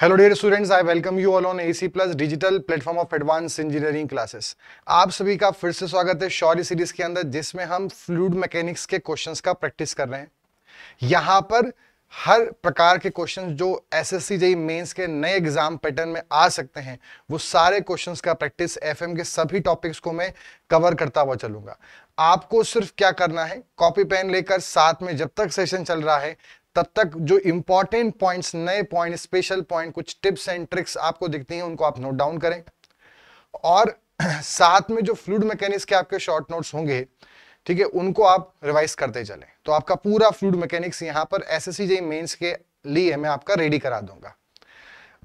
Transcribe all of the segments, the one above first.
Hello dear students I welcome you all on AC plus digital platform of advance engineering classes आप सभी का फिर से स्वागत है शौर्य सीरीज के अंदर जिसमें हम फ्लूड मैकेनिक्स के क्वेश्चंस का प्रैक्टिस कर रहे हैं यहां पर हर प्रकार के क्वेश्चंस जो एस एस मेंस के नए एग्जाम पैटर्न में आ सकते हैं वो सारे क्वेश्चंस का प्रैक्टिस एफएम के सभी टॉपिक्स को मैं कवर करता हुआ चलूंगा आपको सिर्फ क्या करना है कॉपी पेन लेकर साथ में जब तक सेशन चल रहा है तब तक जो इंपॉर्टेंट पॉइंट्स नए पॉइंट स्पेशल पॉइंट कुछ टिप्स एंड ट्रिक्स आपको दिखती हैं उनको आप नोट डाउन करें और साथ में जो फ्लूड मैकेनिक्स के आपके शॉर्ट नोट्स होंगे ठीक है उनको आप रिवाइज करते चलें तो आपका पूरा फ्लूड मैकेनिक्स यहाँ पर एस एस मेंस के लिए मैं आपका रेडी करा दूंगा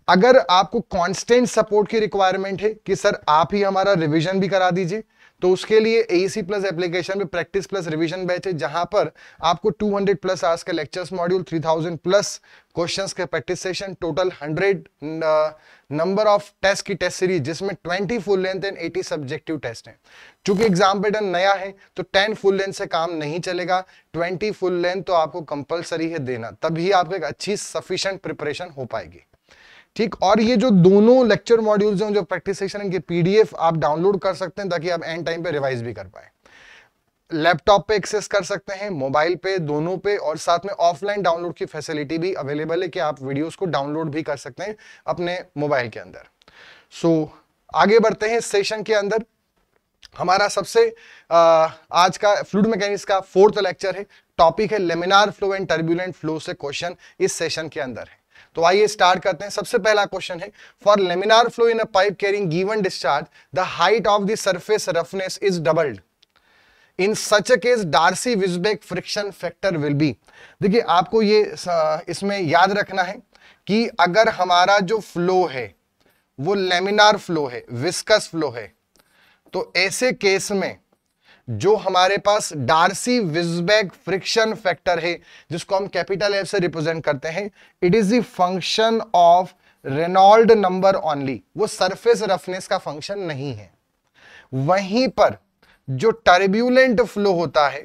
अगर आपको कांस्टेंट सपोर्ट की रिक्वायरमेंट है कि सर आप ही हमारा रिवीजन भी करा दीजिए तो उसके लिए एसी प्लस एप्लीकेशन में प्रैक्टिस प्लस रिविजन बैच है जहां पर आपको 200 प्लस आज का लेक्चर्स मॉड्यूल 3000 प्लस क्वेश्चंस के practice session total 100 number of test की टेस्ट सीरीज जिसमें 20 full length and 80 subjective test हैं चूंकि एग्जाम पैटर्न नया है तो 10 फुल लेंथ से काम नहीं चलेगा 20 फुल लेंथ तो आपको कंपलसरी है देना तभी आपको एक अच्छी सफिशेंट प्रिपरेशन हो पाएगी ठीक और ये जो दोनों लेक्चर मॉड्यूल्स हैं जो प्रैक्टिस सेशन के पीडीएफ आप डाउनलोड कर सकते हैं ताकि आप एंड टाइम पे रिवाइज भी कर पाए लैपटॉप पे एक्सेस कर सकते हैं मोबाइल पे दोनों पे और साथ में ऑफलाइन डाउनलोड की फैसिलिटी भी अवेलेबल है कि आप वीडियोस को डाउनलोड भी कर सकते हैं अपने मोबाइल के अंदर सो so, आगे बढ़ते हैं सेशन के अंदर हमारा सबसे आज का फ्लूड मैकेनिक्स का फोर्थ लेक्चर है टॉपिक है laminar flow and turbulent flow से क्वेश्चन इस सेशन के अंदर है तो आइए स्टार्ट करते हैं सबसे पहला क्वेश्चन है for laminar flow in a pipe carrying given discharge the height of the surface roughness is doubled in such a case Darcy Weisbach friction factor will be देखिए आपको ये इसमें याद रखना है कि अगर हमारा जो फ्लो है वो लेमिनार फ्लो है विस्कस फ्लो है तो ऐसे केस में जो हमारे पास डार्सी विजबैग फ्रिक्शन फैक्टर है जिसको हम कैपिटल एफ से रिप्रेजेंट करते हैं it is function of Reynold number only वो सरफेस रफनेस का फंक्शन नहीं है वहीं पर जो टर्ब्यूलेंट फ्लो होता है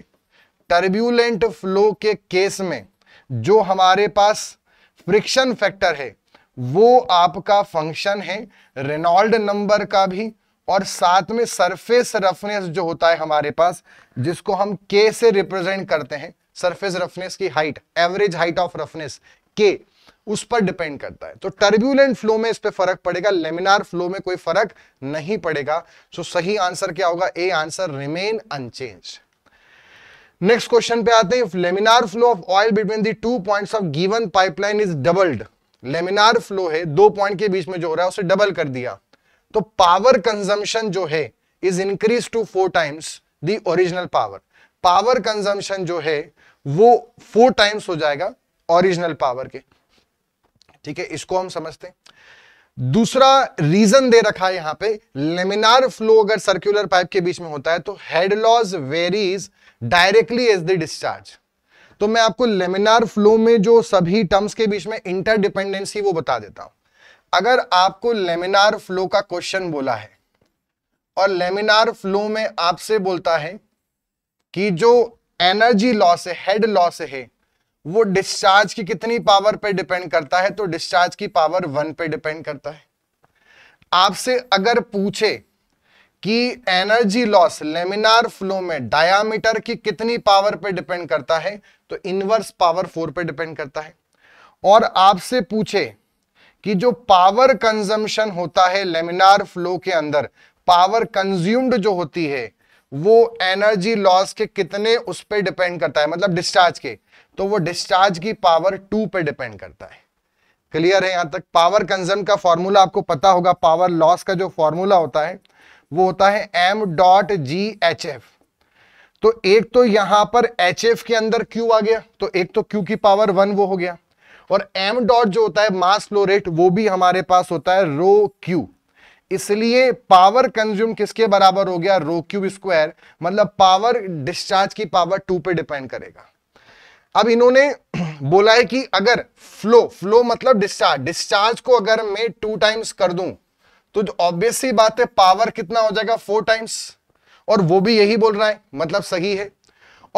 टर्ब्यूलेंट फ्लो के केस में जो हमारे पास फ्रिक्शन फैक्टर है वो आपका फंक्शन है रेनॉल्ड नंबर का भी और साथ में सरफेस रफनेस जो होता है हमारे पास जिसको हम के से रिप्रेजेंट करते हैं सरफेस रफनेस की height average height of roughness के उस पर डिपेंड करता है तो टर्ब्यूलेंट फ्लो में इस पर फर्क पड़ेगा लेमिनार फ्लो में कोई फर्क नहीं पड़ेगा सो so, सही आंसर क्या होगा a answer remain unchange next question पे आते हैं laminar flow of oil between the two points of given pipeline is doubled laminar flow है दो पॉइंट के बीच में जो हो रहा है उसे डबल कर दिया तो पावर कंजम्पशन जो है is increase to four times the original power power consumption जो है वो फोर टाइम्स हो जाएगा ओरिजिनल पावर के ठीक है इसको हम समझते हैं दूसरा रीजन दे रखा है यहां पे लेमिनार फ्लो अगर सर्कुलर पाइप के बीच में होता है तो head loss varies directly as the discharge तो मैं आपको लेमिनार फ्लो में जो सभी टर्म्स के बीच में इंटरडिपेंडेंसी वो बता देता हूं अगर आपको लेमिनार फ्लो का क्वेश्चन बोला है और लेमिनार फ्लो में आपसे बोलता है कि जो एनर्जी लॉस है हेड लॉस है वो डिस्चार्ज की कितनी पावर पे डिपेंड करता है तो डिस्चार्ज की पावर वन पे डिपेंड करता है आपसे अगर पूछे कि एनर्जी लॉस लेमिनार फ्लो में डायामीटर की कितनी पावर पे डिपेंड करता है तो इनवर्स पावर फोर पे डिपेंड करता है और आपसे पूछे कि जो पावर कंजम्पशन होता है लेमिनार फ्लो के अंदर पावर कंज्यूम्ड जो होती है वो एनर्जी लॉस के कितने उस पर डिपेंड करता है मतलब डिस्चार्ज के तो वो डिस्चार्ज की पावर टू पे डिपेंड करता है क्लियर है यहां तक पावर कंजम का फॉर्मूला आपको पता होगा पावर लॉस का जो फॉर्मूला होता है वो होता है M dot G H F तो एक तो यहां पर एच एफ के अंदर क्यू आ गया तो एक तो क्यू की पावर वन वो हो गया और एम डॉट जो होता है मास फ्लो रेट वो भी हमारे पास होता है रो क्यू इसलिए पावर कंज्यूम किसके बराबर हो गया रो क्यू स्क्वायर मतलब पावर डिस्चार्ज की पावर टू पे डिपेंड करेगा अब इन्होंने बोला है कि अगर फ्लो फ्लो मतलब डिस्चार्ज डिस्चार्ज को अगर मैं टू टाइम्स कर दूं तो ऑब्वियस सी बात है पावर कितना हो जाएगा फोर टाइम्स और वो भी यही बोल रहा है मतलब सही है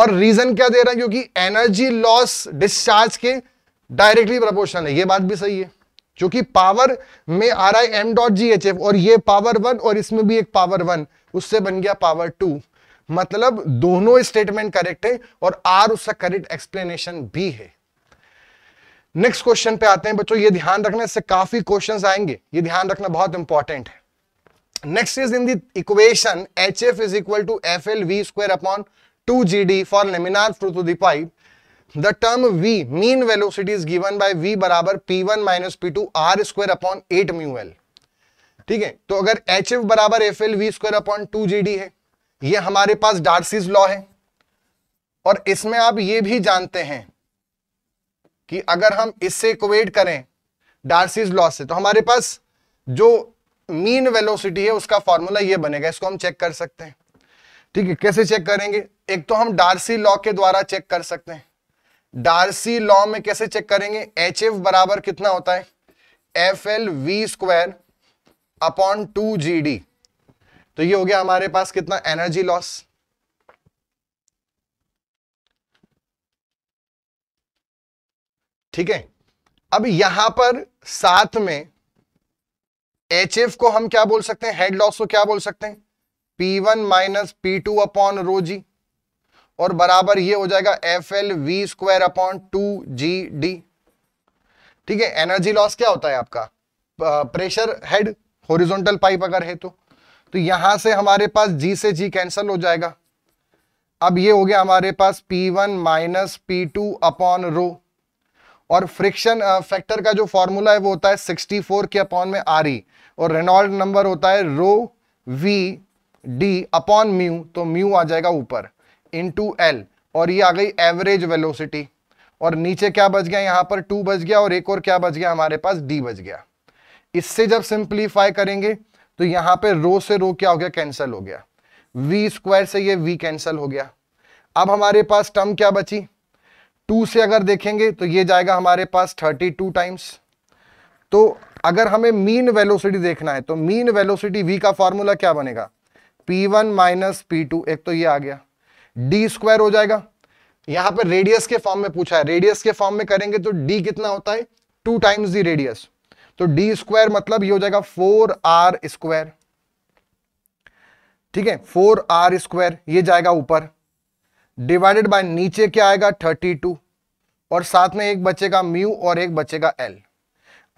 और रीजन क्या दे रहा है क्योंकि एनर्जी लॉस डिस्चार्ज के डायरेक्टली प्रपोर्शनल है ये बात भी सही है क्योंकि पावर में आ रहा है M dot G H F और ये पावर वन और इसमें भी एक पावर वन उससे बन गया पावर टू मतलब दोनों स्टेटमेंट करेक्ट है और आर उसका करेक्ट एक्सप्लेनेशन भी है नेक्स्ट क्वेश्चन पे आते हैं बच्चों ये ध्यान रखना इससे काफी क्वेश्चंस आएंगे ये ध्यान रखना बहुत इंपॉर्टेंट है next is in the equation H F is equal to F L V square upon two G D for laminar through to the pipe the term V mean velocity is given by V बराबर one minus P two R square upon eight mu L ठीक है तो अगर H F बराबर F L V square upon two G D है ये हमारे पास Darcy's law है और इसमें आप ये भी जानते हैं कि अगर हम इससे इक्वेट करें डार्सिस लॉ से तो हमारे पास जो मीन वेलोसिटी है उसका फॉर्मूला ये बनेगा इसको हम चेक कर सकते हैं ठीक है कैसे चेक करेंगे एक तो हम डार्सी लॉ के द्वारा चेक कर सकते हैं डार्सी लॉ में कैसे चेक करेंगे एच एफ बराबर कितना होता है F L V square upon two G D तो ये हो गया हमारे पास कितना एनर्जी लॉस ठीक है अब यहां पर साथ में एच एफ को हम क्या बोल सकते हैं हेड लॉस को क्या बोल सकते हैं P one minus P two upon rho G और बराबर ये हो जाएगा F L V square upon two G D ठीक है एनर्जी लॉस क्या होता है आपका प्रेशर हेड होरिजोनटल पाइप अगर है तो तो यहां से हमारे पास जी से जी कैंसिल हो जाएगा अब ये हो गया हमारे पास P1 one minus P two upon rho और फ्रिक्शन फैक्टर का जो फॉर्मूला है वो होता है 64 के अपॉन में आर ई e। और रेनॉल्ड नंबर होता है rho V D upon mu तो म्यू आ जाएगा ऊपर इंटू एल और ये आ गई एवरेज वेलोसिटी और नीचे क्या बच गया यहां पर टू बच गया और एक और क्या बच गया हमारे पास डी बच गया इससे जब सिंप्लीफाई करेंगे तो यहां पे रो से रो क्या हो गया कैंसल हो गया वी स्क्वायर से ये वी कैंसल हो गया अब हमारे पास टर्म क्या बची टू से अगर देखेंगे तो ये जाएगा हमारे पास थर्टी टू टाइम्स तो अगर हमें मीन वेलोसिटी देखना है तो मीन वेलोसिटी वी का फॉर्मूला क्या बनेगा P one minus P two एक तो ये आ गया डी स्क्वायर हो जाएगा यहां पर रेडियस के फॉर्म में पूछा है रेडियस के फॉर्म में करेंगे तो डी कितना होता है टू टाइम्स दी रेडियस तो डी स्क्वायर मतलब ये हो जाएगा फोर आर स्क्वायर ठीक है फोर आर स्क्वायर ये जाएगा ऊपर डिवाइडेड बाय नीचे क्या आएगा थर्टी टू और साथ में एक बच्चे का म्यू और एक बच्चे का एल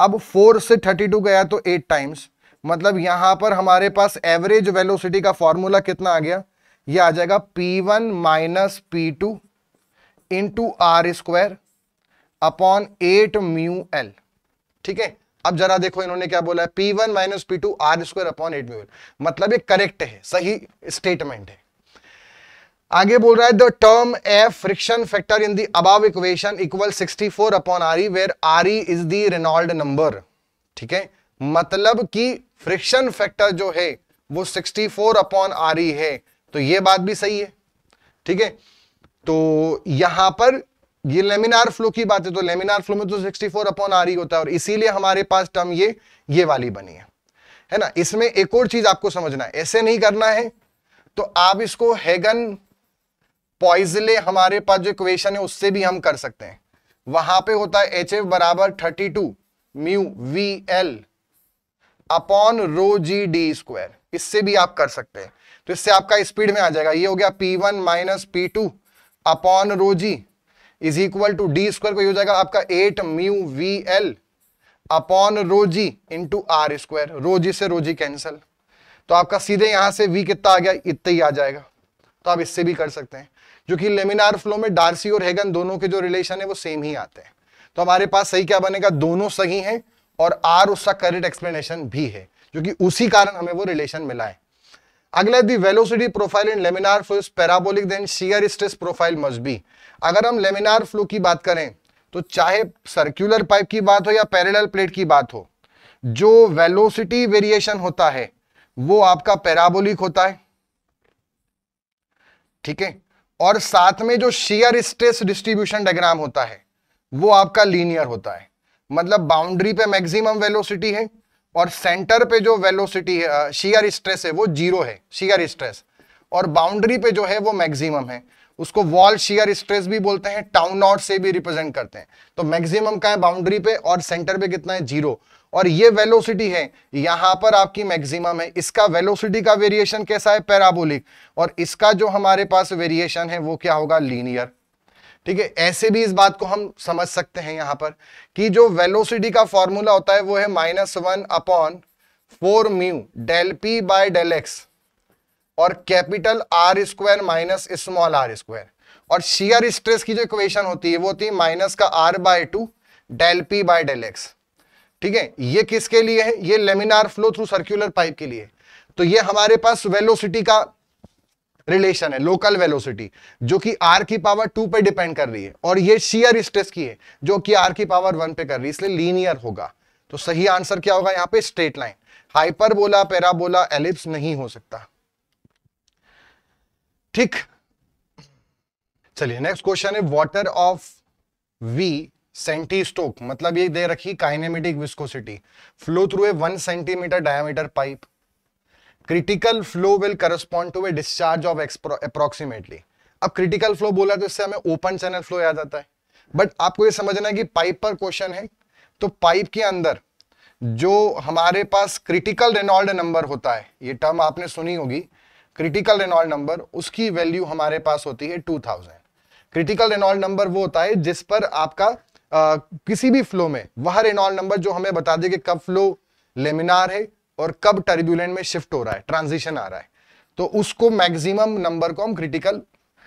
अब फोर से थर्टी टू गया तो एट टाइम्स मतलब यहां पर हमारे पास एवरेज वेलोसिटी का फॉर्मूला कितना आ गया ये आ जाएगा P1 one minus P two into R square upon eight mu L ठीक है अब जरा देखो इन्होंने क्या बोला है P1 one minus P two R square upon eight mu L मतलब ये करेक्ट है सही स्टेटमेंट है आगे बोल रहा है the term F friction factor in the above equation equal 64 upon R E where R E is the Reynold number ठीक है मतलब कि फ्रिक्शन फैक्टर जो है वो 64 अपॉन आर ई है तो ये बात भी सही है ठीक है तो यहां पर ये लेमिनार फ्लो की बात है तो लेमिनार फ्लो में तो 64 अपॉन आर ही होता है और इसीलिए हमारे पास टर्म ये ये वाली बनी है है ना इसमें एक और चीज आपको समझना है ऐसे नहीं करना है तो आप इसको हैगन पॉइजले हमारे पास जो इक्वेशन है उससे भी हम कर सकते हैं वहां पे होता है एच एफ बराबर thirty two mu V L upon rho G D square इससे भी आप कर सकते हैं तो इससे आपका स्पीड में आ जाएगा ये हो गया P one minus P two upon rho G is equal to D square को हो जाएगा आपका eight mu V L upon rho G into R square rho G से रोजी कैंसल तो आपका सीधे यहां से वी कितना आ गया इतना ही आ जाएगा तो आप इससे भी कर सकते हैं जो कि लेमिनार फ्लो में डार्सी और हेगन दोनों के जो रिलेशन है वो सेम ही आते हैं तो हमारे पास सही क्या बनेगा दोनों सही हैं और आर उसका करेक्ट एक्सप्लेनेशन भी है जो कि उसी कारण हमें वो रिलेशन मिला है अगला the velocity profile in laminar flow is parabolic then shear stress profile must be अगर हम लेमिनार फ्लो की बात करें तो चाहे सर्क्यूलर पाइप की बात हो या पैरेलल प्लेट की बात हो जो वेलोसिटी वेरिएशन होता है वो आपका पैराबोलिक होता है ठीक है और साथ में जो शियर स्ट्रेस डिस्ट्रीब्यूशन डायग्राम होता है वो आपका लीनियर होता है मतलब बाउंड्री पे मैक्सिमम वेलोसिटी है और सेंटर पे जो वेलोसिटी है शियर स्ट्रेस है वो जीरो है शियर स्ट्रेस और बाउंड्री पे जो है वो मैक्सिमम है उसको वॉल शियर स्ट्रेस भी बोलते हैं टाउन नॉट से भी रिप्रेजेंट करते हैं तो मैक्सिमम का है बाउंड्री पे और सेंटर पे कितना है जीरो और ये वेलोसिटी है यहां पर आपकी मैक्सिमम है इसका वेलोसिटी का वेरिएशन कैसा है पैराबोलिक और इसका जो हमारे पास वेरिएशन है वो क्या होगा लीनियर ठीक है ऐसे भी इस बात को हम समझ सकते हैं यहां पर कि जो वेलोसिटी का फॉर्मूला होता है वो है minus one upon four mu del P by del X और capital R square minus small R square और शियर स्ट्रेस की जो इक्वेशन होती है वो होती है माइनस का R by two del P by del X ठीक है ये किसके लिए है ये laminar flow through circular pipe के लिए तो ये हमारे पास वेलोसिटी का रिलेशन है लोकल वेलोसिटी जो कि आर की पावर टू पे डिपेंड कर रही है और ये शियर स्ट्रेस की है जो कि आर की पावर वन पे कर रही है इसलिए लीनियर होगा तो सही आंसर क्या होगा यहाँ पे straight line hyperbola parabola ellipse नहीं हो सकता ठीक चलिए नेक्स्ट क्वेश्चन है water of V centistoke मतलब ये दे रखी kinematic viscosity flow through a one centimetre diameter pipe critical flow will correspond to a discharge of approximately अब क्रिटिकल फ्लो बोला तो इससे हमें ओपन चैनल फ्लो याद आता है बट आपको ये समझना है कि पाइप पर क्वेश्चन है तो पाइप के अंदर जो हमारे पास क्रिटिकल रेनॉल्ड नंबर होता है ये टर्म आपने सुनी होगी क्रिटिकल रेनॉल्ड नंबर उसकी वैल्यू हमारे पास होती है 2000 क्रिटिकल रेनॉल्ड नंबर वो होता है जिस पर आपका आ, किसी भी फ्लो में वह रेनॉल्ड नंबर जो हमें बता दे कि कब फ्लो लेमिनार है और कब टर्ब्यूलेंट में शिफ्ट हो रहा है ट्रांजिशन आ रहा है तो उसको मैक्सिमम नंबर को हम क्रिटिकल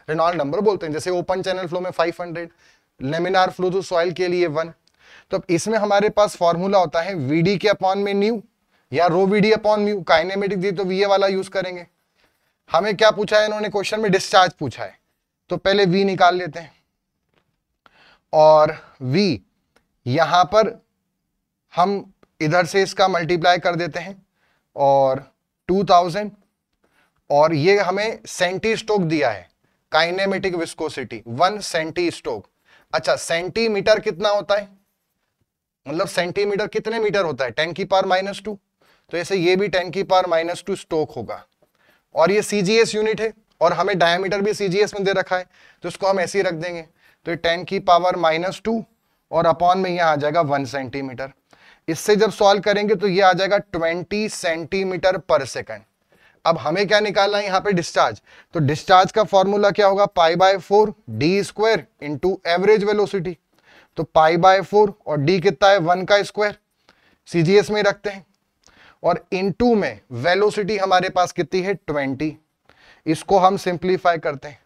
रेनॉल्ड नंबर बोलते हैं जैसे ओपन चैनल फ्लो में 500 लेमिनार फ्लो तो सॉइल के लिए वन तो अब इसमें हमारे पास फॉर्मूला होता है वीडी के अपॉन में न्यू या rho V D upon mu kinematic दी तो वीए वाला यूज करेंगे हमें क्या पूछा है इन्होंने क्वेश्चन में डिस्चार्ज पूछा है तो पहले वी निकाल लेते हैं और वी यहां पर हम इधर से इसका मल्टीप्लाई कर देते हैं और 2000 और ये हमें सेंटी स्टोक दिया है kinematic viscosity one centistoke अच्छा सेंटीमीटर कितना होता है मतलब सेंटीमीटर कितने मीटर होता है टेन की पार माइनस टू तो ऐसे ये भी टेन की पार माइनस टू स्टोक होगा और ये सीजीएस यूनिट है और हमें डायमीटर भी सीजीएस में दे रखा है तो इसको हम ऐसे ही रख देंगे तो ये टेन की पावर माइनस टू और अपॉन में यह आ जाएगा वन सेंटीमीटर इससे जब सॉल्व करेंगे तो ये आ जाएगा 20 सेंटीमीटर पर सेकंड अब हमें क्या निकालना है यहाँ पे डिस्चार्ज तो डिस्चार्ज का फॉर्मूला क्या होगा pi by four D square into average velocity तो पाई बाय फोर और डी कितना है वन का स्क्वायर सीजीएस में रखते हैं और इनटू में वेलोसिटी हमारे पास कितनी है ट्वेंटी इसको हम सिंप्लीफाई करते हैं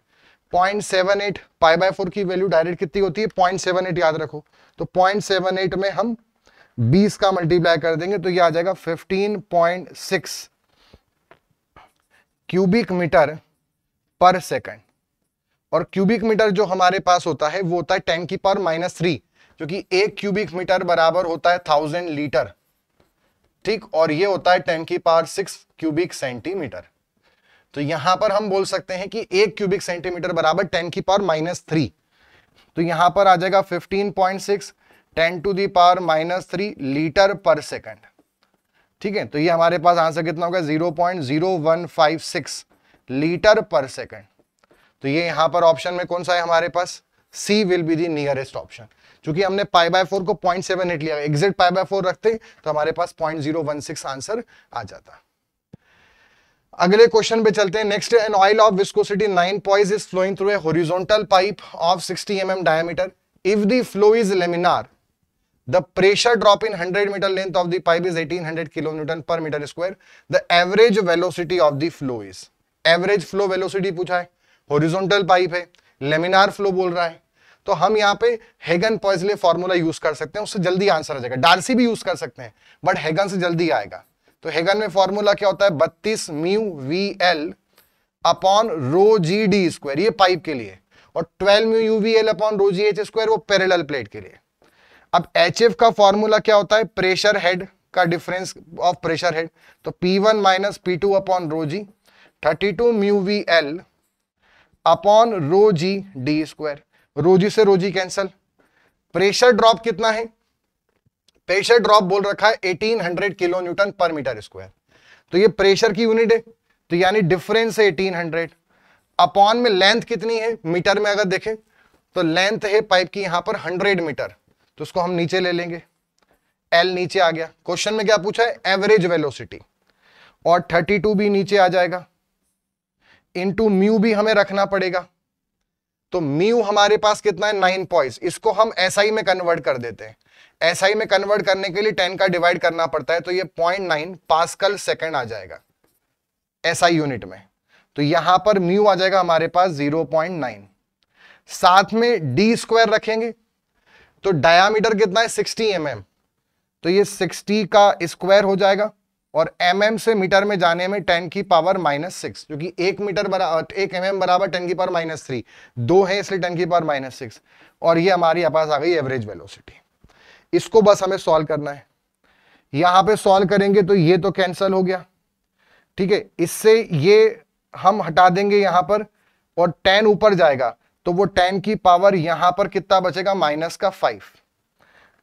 0.78 पाई बाय 4 की वैल्यू डायरेक्ट कितनी होती है 0.78 याद रखो तो 0.78 में हम बीस का मल्टीप्लाई कर देंगे तो ये आ जाएगा fifteen point six cubic metre पर सेकंड और क्यूबिक मीटर जो हमारे पास होता है वो होता है टेन की पावर माइनस थ्री क्योंकि एक क्यूबिक मीटर बराबर होता है थाउजेंड लीटर ठीक और ये होता है टेन की पावर सिक्स क्यूबिक सेंटीमीटर तो यहां पर हम बोल सकते हैं कि एक क्यूबिक सेंटीमीटर बराबर टेन की पावर माइनस थ्री तो यहां पर आ जाएगा fifteen point six ten to the power minus three litre पर सेकेंड ठीक है तो ये हमारे पास आंसर कितना होगा zero point zero one five six litre पर सेकेंड तो ये यहां पर ऑप्शन में कौन सा है हमारे पास C will be the nearest option क्योंकि हमने पाई बाय फोर को पॉइंट सेवन एट लिया एग्जिट पाई बाय फोर रखते तो हमारे पास point zero one six answer आ जाता अगले क्वेश्चन पे चलते हैं next an oil of viscosity nine point is flowing through a horizontal pipe of sixty M M diameter if the flow is laminar The pressure drop in 100 meter length of the pipe is 1800 kilonewton per meter square. The average velocity of the flow is. Average flow velocity पूछा है horizontal pipe है laminar flow बोल रहा है तो हम यहाँ पे हेगन पॉइजले फॉर्मूला यूज कर सकते हैं उससे जल्दी आंसर आ जाएगा डार्सी भी यूज कर सकते हैं बट हेगन से जल्दी आएगा तो हेगन में फॉर्मूला क्या होता है बत्तीस mu V L upon rho G D square ये पाइप के लिए और twelve mu U V L upon rho G H square वो पैरेलल प्लेट के लिए अब एच का फॉर्मूला क्या होता है प्रेशर हेड का डिफरेंस ऑफ प्रेशर हेड तो P1 one minus P two upon rho G thirty two mu V L upon rho G D square rho G से रो जी कैंसल प्रेशर ड्रॉप कितना है pressure drop बोल रखा है 1800 kilo newton पर metre square तो ये प्रेशर की यूनिट है तो यानी डिफरेंस है 1800 अपॉन में लेंथ कितनी है मीटर में अगर देखें तो लेंथ है पाइप की यहां पर 100 मीटर तो उसको हम नीचे ले लेंगे एल नीचे आ गया क्वेश्चन में क्या पूछा है एवरेज वेलोसिटी और 32 भी नीचे आ जाएगा इनटू म्यू भी हमें रखना पड़ेगा तो म्यू हमारे पास कितना है नाइन पॉइंट इसको हम SI में कन्वर्ट कर देते हैं एस आई में कन्वर्ट करने के लिए टेन का डिवाइड करना पड़ता है तो ये पॉइंट नाइन पासकल सेकेंड आ जाएगा एस आई यूनिट में तो यहां पर म्यू आ जाएगा हमारे पास जीरो पॉइंट नाइन साथ में डी स्क्वायर रखेंगे तो डायामीटर कितना है 60 एम mm. तो ये 60 का स्क्वायर हो जाएगा और एम mm से मीटर में जाने में 10 की पावर माइनस सिक्स क्योंकि एक मीटर बराबर एक एम mm बराबर 10 की पावर माइनस थ्री दो है इसलिए 10 की पावर माइनस सिक्स और ये हमारी पास आ गई एवरेज वेलोसिटी इसको बस हमें सॉल्व करना है यहां पे सॉल्व करेंगे तो ये तो कैंसल हो गया ठीक है इससे ये हम हटा देंगे यहां पर और टेन ऊपर जाएगा तो वो टेन की पावर यहां पर कितना बचेगा माइनस का फाइव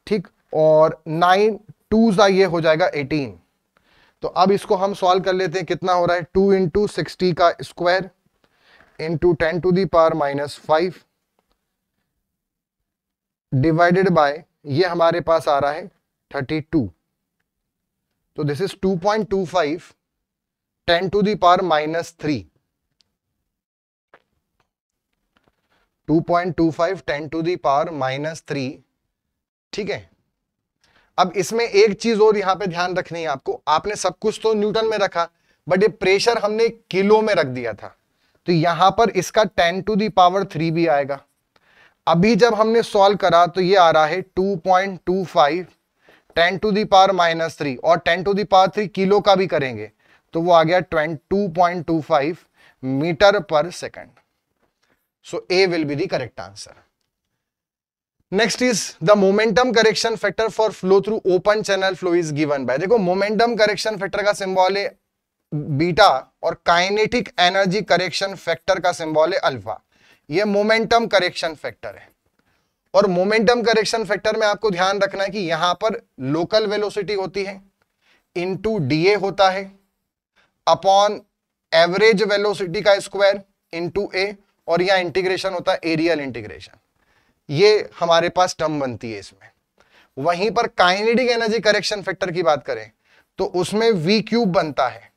ठीक और नाइन टू सा ये हो जाएगा एटीन तो अब इसको हम सॉल्व कर लेते हैं कितना हो रहा है टू इंटू सिक्सटी का square into ten to the power minus five divided by ये हमारे पास आ रहा है थर्टी टू तो this is two point two five ten to the power minus three 2.25 point to the power minus three ठीक है अब इसमें एक चीज और यहां पे ध्यान रखनी है आपको आपने सब कुछ तो न्यूटन में रखा बट ये प्रेशर हमने किलो में रख दिया था तो यहां पर इसका 10 टू दी पावर थ्री भी आएगा अभी जब हमने सॉल्व करा तो ये आ रहा है 2.25 point two to the power minus three और 10 to the power three kilo का भी करेंगे तो वो आ गया five metre per second So A will be the correct answer. Next is the momentum correction factor for flow through open channel flow is given by. देखो momentum correction factor का symbol है बीटा और kinetic energy correction factor का symbol है alpha ये momentum correction factor है और momentum correction factor में आपको ध्यान रखना है कि यहां पर लोकल वेलोसिटी होती है इनटू डीए होता है अपॉन एवरेज वेलोसिटी का स्क्वायर इनटू ए और यहाँ इंटीग्रेशन होता है एरियल इंटीग्रेशन ये हमारे पास टर्म बनती है इसमें वहीं पर काइनेटिक एनर्जी करेक्शन फैक्टर की बात करें तो उसमें वी क्यूब बनता है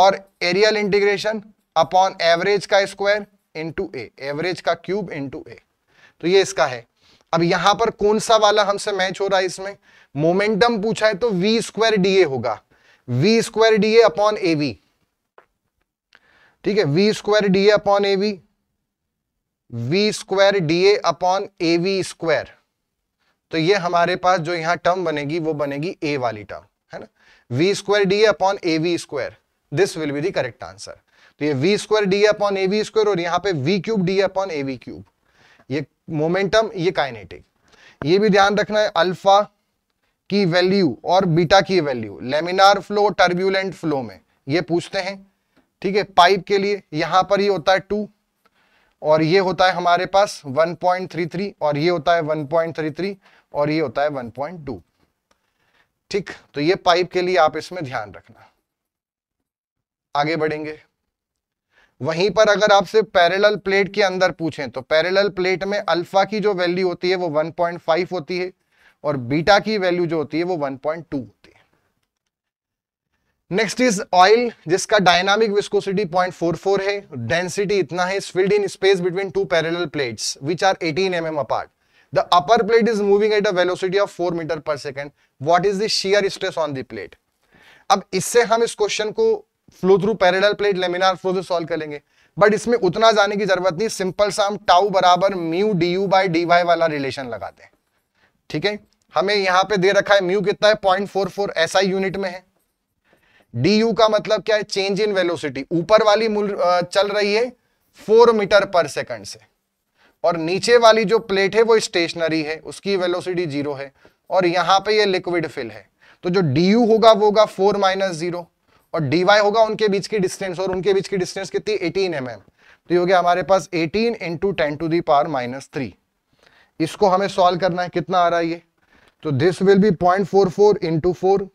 और एरियल इंटीग्रेशन अपॉन एवरेज का स्क्वायर इंटू ए एवरेज का क्यूब इंटू ए तो ये इसका है अब यहां पर कौन सा वाला हमसे मैच हो रहा है इसमें मोमेंटम पूछा है तो वी स्क्वायर डी ए होगा V square D upon A ठीक है V square D A upon A V square D A upon A V square तो ये हमारे पास जो यहां टर्म बनेगी वो बनेगी ए वाली टर्म है ना V square D A upon A V square this will be the correct answer तो ये V square D upon A V square और यहां पे V cube D upon A V cube ये मोमेंटम ये काइनेटिक ये भी ध्यान रखना है अल्फा की वैल्यू और बीटा की value laminar flow turbulent flow में ये पूछते हैं ठीक है पाइप के लिए यहां पर ही होता है टू और ये होता है हमारे पास 1.33 और ये होता है 1.33 और ये होता है 1.2 ठीक तो ये पाइप के लिए आप इसमें ध्यान रखना आगे बढ़ेंगे वहीं पर अगर आपसे पैरेलल प्लेट के अंदर पूछें तो पैरेलल प्लेट में अल्फा की जो वैल्यू होती है वो 1.5 होती है और बीटा की वैल्यू जो होती है वो 1.2 नेक्स्ट इज ऑयल जिसका डायनामिक विस्कोसिटी 0.44 है डेंसिटी इतना है swilled in space between two parallel plates which are 18 M M apart the upper plate is moving at a velocity of 4 metre per second what is the shear stress on the plate अब इससे हम इस question को flow through parallel plate laminar flow से solve करेंगे but इसमें उतना जाने की जरूरत नहीं सिंपल सा हम टाउ बराबर mu D U by D Y वाला रिलेशन लगाते हैं ठीक है हमें यहाँ पे दे रखा है म्यू कितना है point four four SI unit में है डी यू का मतलब क्या है चेंज इन वेलोसिटी ऊपर वाली चल रही है फोर मीटर पर सेकंड से और नीचे वाली जो प्लेट है वो स्टेशनरी है उसकी वेलोसिटी जीरो है और यहां पे ये लिक्विड फिल है तो जो डी यू होगा वो होगा फोर माइनस जीरो और डी वाई होगा उनके बीच की डिस्टेंस और उनके बीच की डिस्टेंस कितनी एटीन एम एम तो ये हो गया हमारे पास eighteen into ten to the power minus three इसको हमें सॉल्व करना है कितना आ रहा है ये तो this will be point four four into four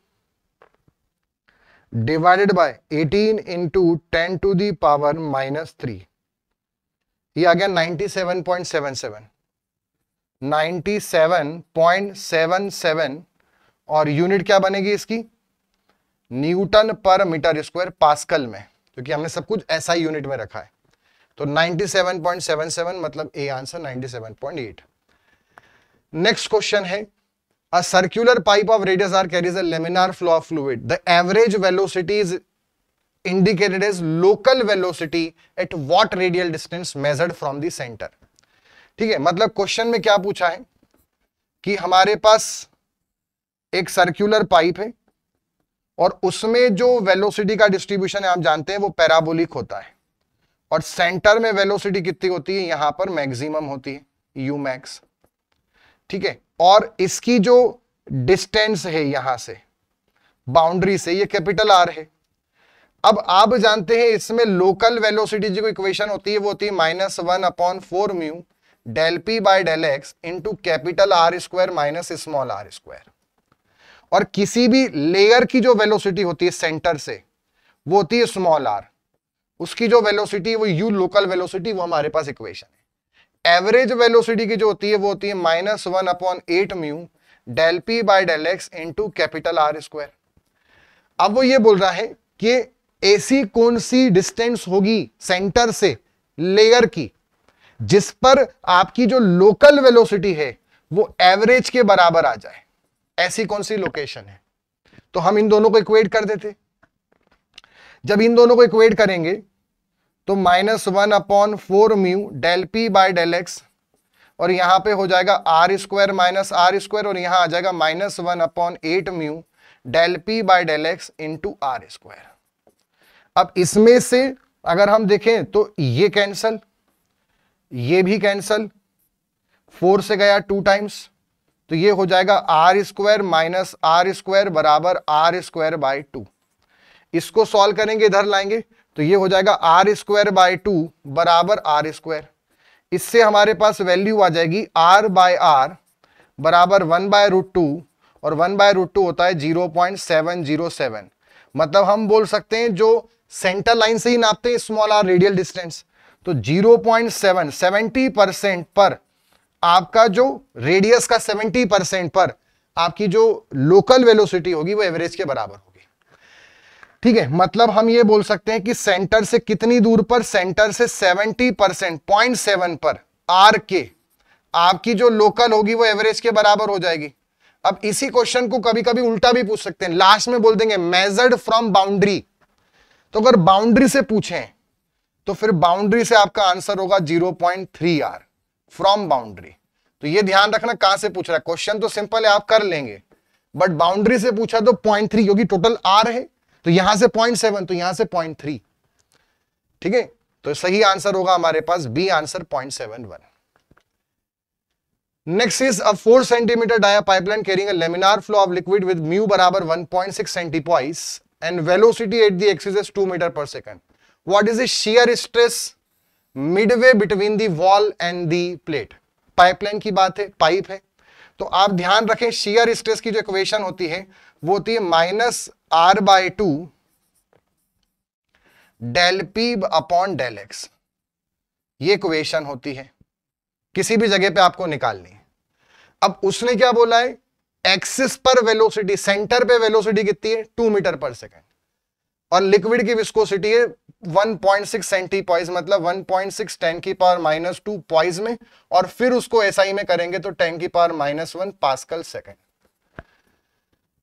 divided by 18 into ten to the power minus three ये आ गया 97.77 97.77 और यूनिट क्या बनेगी इसकी न्यूटन पर मीटर स्क्वायर पास्कल में क्योंकि हमने सब कुछ ऐसा ही यूनिट में रखा है तो 97.77 मतलब ए आंसर 97.8 नेक्स्ट क्वेश्चन है A circular pipe of radius r carries a laminar flow of fluid. The average velocity is indicated as local velocity at what radial distance measured from the center. theek hai matlab question mein kya pucha hai ki hamare paas ek circular pipe hai और उसमें जो velocity का distribution है आप जानते हैं वो parabolic होता है और सेंटर में वेलोसिटी कितनी होती है यहां पर मैक्सिमम होती है यू मैक्स ठीक है और इसकी जो डिस्टेंस है यहां से बाउंड्री से ये कैपिटल आर है अब आप जानते हैं इसमें लोकल वेलोसिटी जो इक्वेशन होती है वो होती है minus one upon four mu del P by del X into capital R square minus small R square और किसी भी लेयर की जो वेलोसिटी होती है सेंटर से वो होती है स्मॉल आर उसकी जो वेलोसिटी वो यू लोकल वेलोसिटी वो हमारे पास इक्वेशन है एवरेज वेलोसिटी की जो होती है वो होती है minus one upon eight mu del P by del X into capital R square अब वो ये बोल रहा है कि ऐसी कौन सी डिस्टेंस होगी सेंटर से लेयर की जिस पर आपकी जो लोकल वेलोसिटी है वो एवरेज के बराबर आ जाए ऐसी कौन सी लोकेशन है तो हम इन दोनों को इक्वेट कर देते जब इन दोनों को इक्वेट करेंगे तो minus one upon four mu del P by del X और यहां पे हो जाएगा R square minus R square और यहां आ जाएगा minus one upon eight mu del P by del X into R square अब इसमें से अगर हम देखें तो ये कैंसल ये भी कैंसल फोर से गया टू टाइम्स तो ये हो जाएगा R square minus R square बराबर आर स्क्वायर बाय टू इसको सॉल्व करेंगे इधर लाएंगे तो ये हो जाएगा आर स्क्वायर बाय टू बराबर आर स्क्वायर इससे हमारे पास वैल्यू आ जाएगी आर बाय आर बराबर वन बाय रूट टू और वन बाय रूट टू होता है zero point seven zero seven मतलब हम बोल सकते हैं जो सेंटर लाइन से ही नापते हैं स्मॉल आर रेडियल डिस्टेंस तो zero point seven seventy percent पर आपका जो रेडियस का सेवेंटी परसेंट पर आपकी जो लोकल वेलोसिटी होगी वो एवरेज के बराबर होगी ठीक है मतलब हम ये बोल सकते हैं कि सेंटर से कितनी दूर पर सेंटर से 70 परसेंट पॉइंट सेवन पर आर के आपकी जो लोकल होगी वो एवरेज के बराबर हो जाएगी अब इसी क्वेश्चन को कभी कभी उल्टा भी पूछ सकते हैं लास्ट में बोल देंगे मेजर्ड फ्रॉम बाउंड्री तो अगर बाउंड्री से पूछे तो फिर बाउंड्री से आपका आंसर होगा zero point three R from boundary तो ये ध्यान रखना कहां से पूछ रहा है क्वेश्चन तो सिंपल है आप कर लेंगे बट बाउंड्री से पूछा तो पॉइंट थ्री क्योंकि टोटल आर है तो यहां से पॉइंट सेवन तो यहां से पॉइंट थ्री ठीक है तो सही आंसर होगा हमारे पास B answer point seven one next is a four centimetre dia pipeline carrying a laminar flow of liquid with mu बराबर 1.6 centipoise and velocity at the axis is 2 metre पर second what is the shear stress midway between the wall and the plate pipeline की बात है pipe है तो आप ध्यान रखें शियर स्ट्रेस की जो इक्वेशन होती है वो होती है minus R by two del P upon del X ये क्वेश्चन होती है किसी भी जगह पे आपको निकालनी है अब उसने क्या बोला है एक्सिस पर वेलोसिटी सेंटर पे वेलोसिटी कितनी है टू मीटर पर सेकेंड और लिक्विड की विस्कोसिटी है 1.6 सेंटी पॉइज मतलब 1.6 टेन की पावर माइनस टू पॉइज में और फिर उसको एसआई में करेंगे तो टेन की power minus one pascal second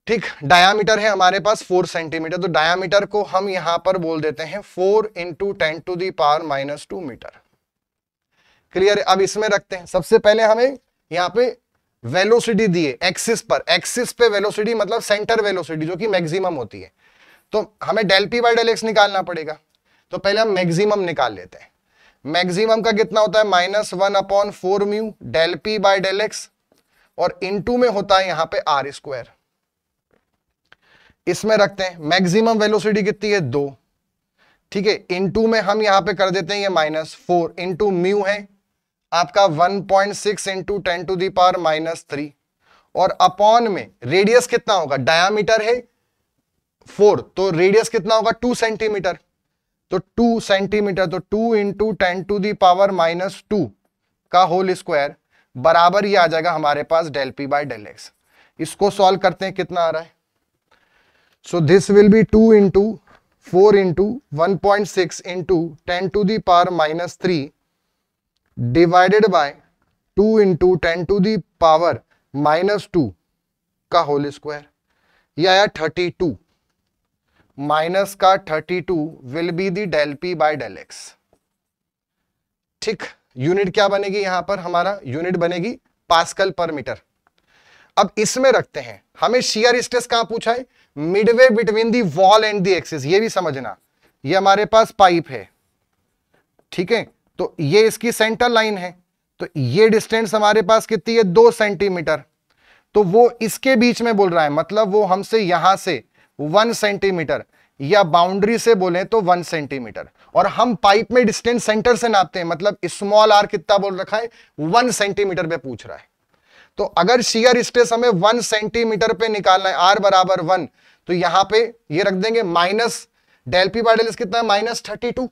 ठीक डायामीटर है हमारे पास फोर सेंटीमीटर तो डायामीटर को हम यहां पर बोल देते हैं four into ten to the power minus two metre clear अब इसमें रखते हैं सबसे पहले हमें यहाँ पे वेलोसिटी दिए एक्सिस पर एक्सिस पे वेलोसिटी मतलब सेंटर वेलोसिटी जो कि मैक्सिमम होती है तो हमें del P by del X निकालना पड़ेगा तो पहले हम मैक्सिमम निकाल लेते हैं मैक्सिमम का कितना होता है minus one upon four mu del P by del X और इनटू में होता है यहां पे आर स्क्वायर इसमें रखते हैं मैक्सिमम वेलोसिटी कितनी है दो ठीक है टू में हम यहां पे कर देते हैं ये माइनस फोर इंटू म्यू है आपका 1.6 point six into ten to the power minus three और अपॉन में रेडियस कितना होगा डायामीटर है फोर तो रेडियस कितना होगा टू सेंटीमीटर तो टू सेंटीमीटर तो two into ten to the power minus two का होल स्क्वायर बराबर ही आ जाएगा हमारे पास del P by del X इसको सॉल्व करते हैं कितना आ रहा है So this will be 2 into 4 into 1.6 into 10 to the power minus 3 divided by 2 into 10 to the power minus two का होल स्क्वायर ये आया थर्टी टू माइनस का thirty two will be the del P by del X ठीक unit क्या बनेगी यहां पर हमारा यूनिट बनेगी पास्कल पर मीटर अब इसमें रखते हैं हमें शियर स्ट्रेस कहां पूछा है midway between the wall and the axis ये भी समझना ये हमारे पास पाइप है ठीक है तो ये इसकी सेंटर लाइन है तो ये डिस्टेंस हमारे पास कितनी है दो सेंटीमीटर तो वो इसके बीच में बोल रहा है मतलब वो हमसे यहां से वन सेंटीमीटर या बाउंड्री से बोले तो वन सेंटीमीटर और हम पाइप में डिस्टेंस सेंटर से नापते हैं मतलब स्मॉल आर कितना बोल रखा है वन सेंटीमीटर पे पूछ रहा है तो अगर शियर स्ट्रेस हमें वन सेंटीमीटर पे निकालना है आर बराबर वन तो यहां पे ये रख देंगे माइनस डेल्पी पी बाई कितना है माइनस थर्टी टू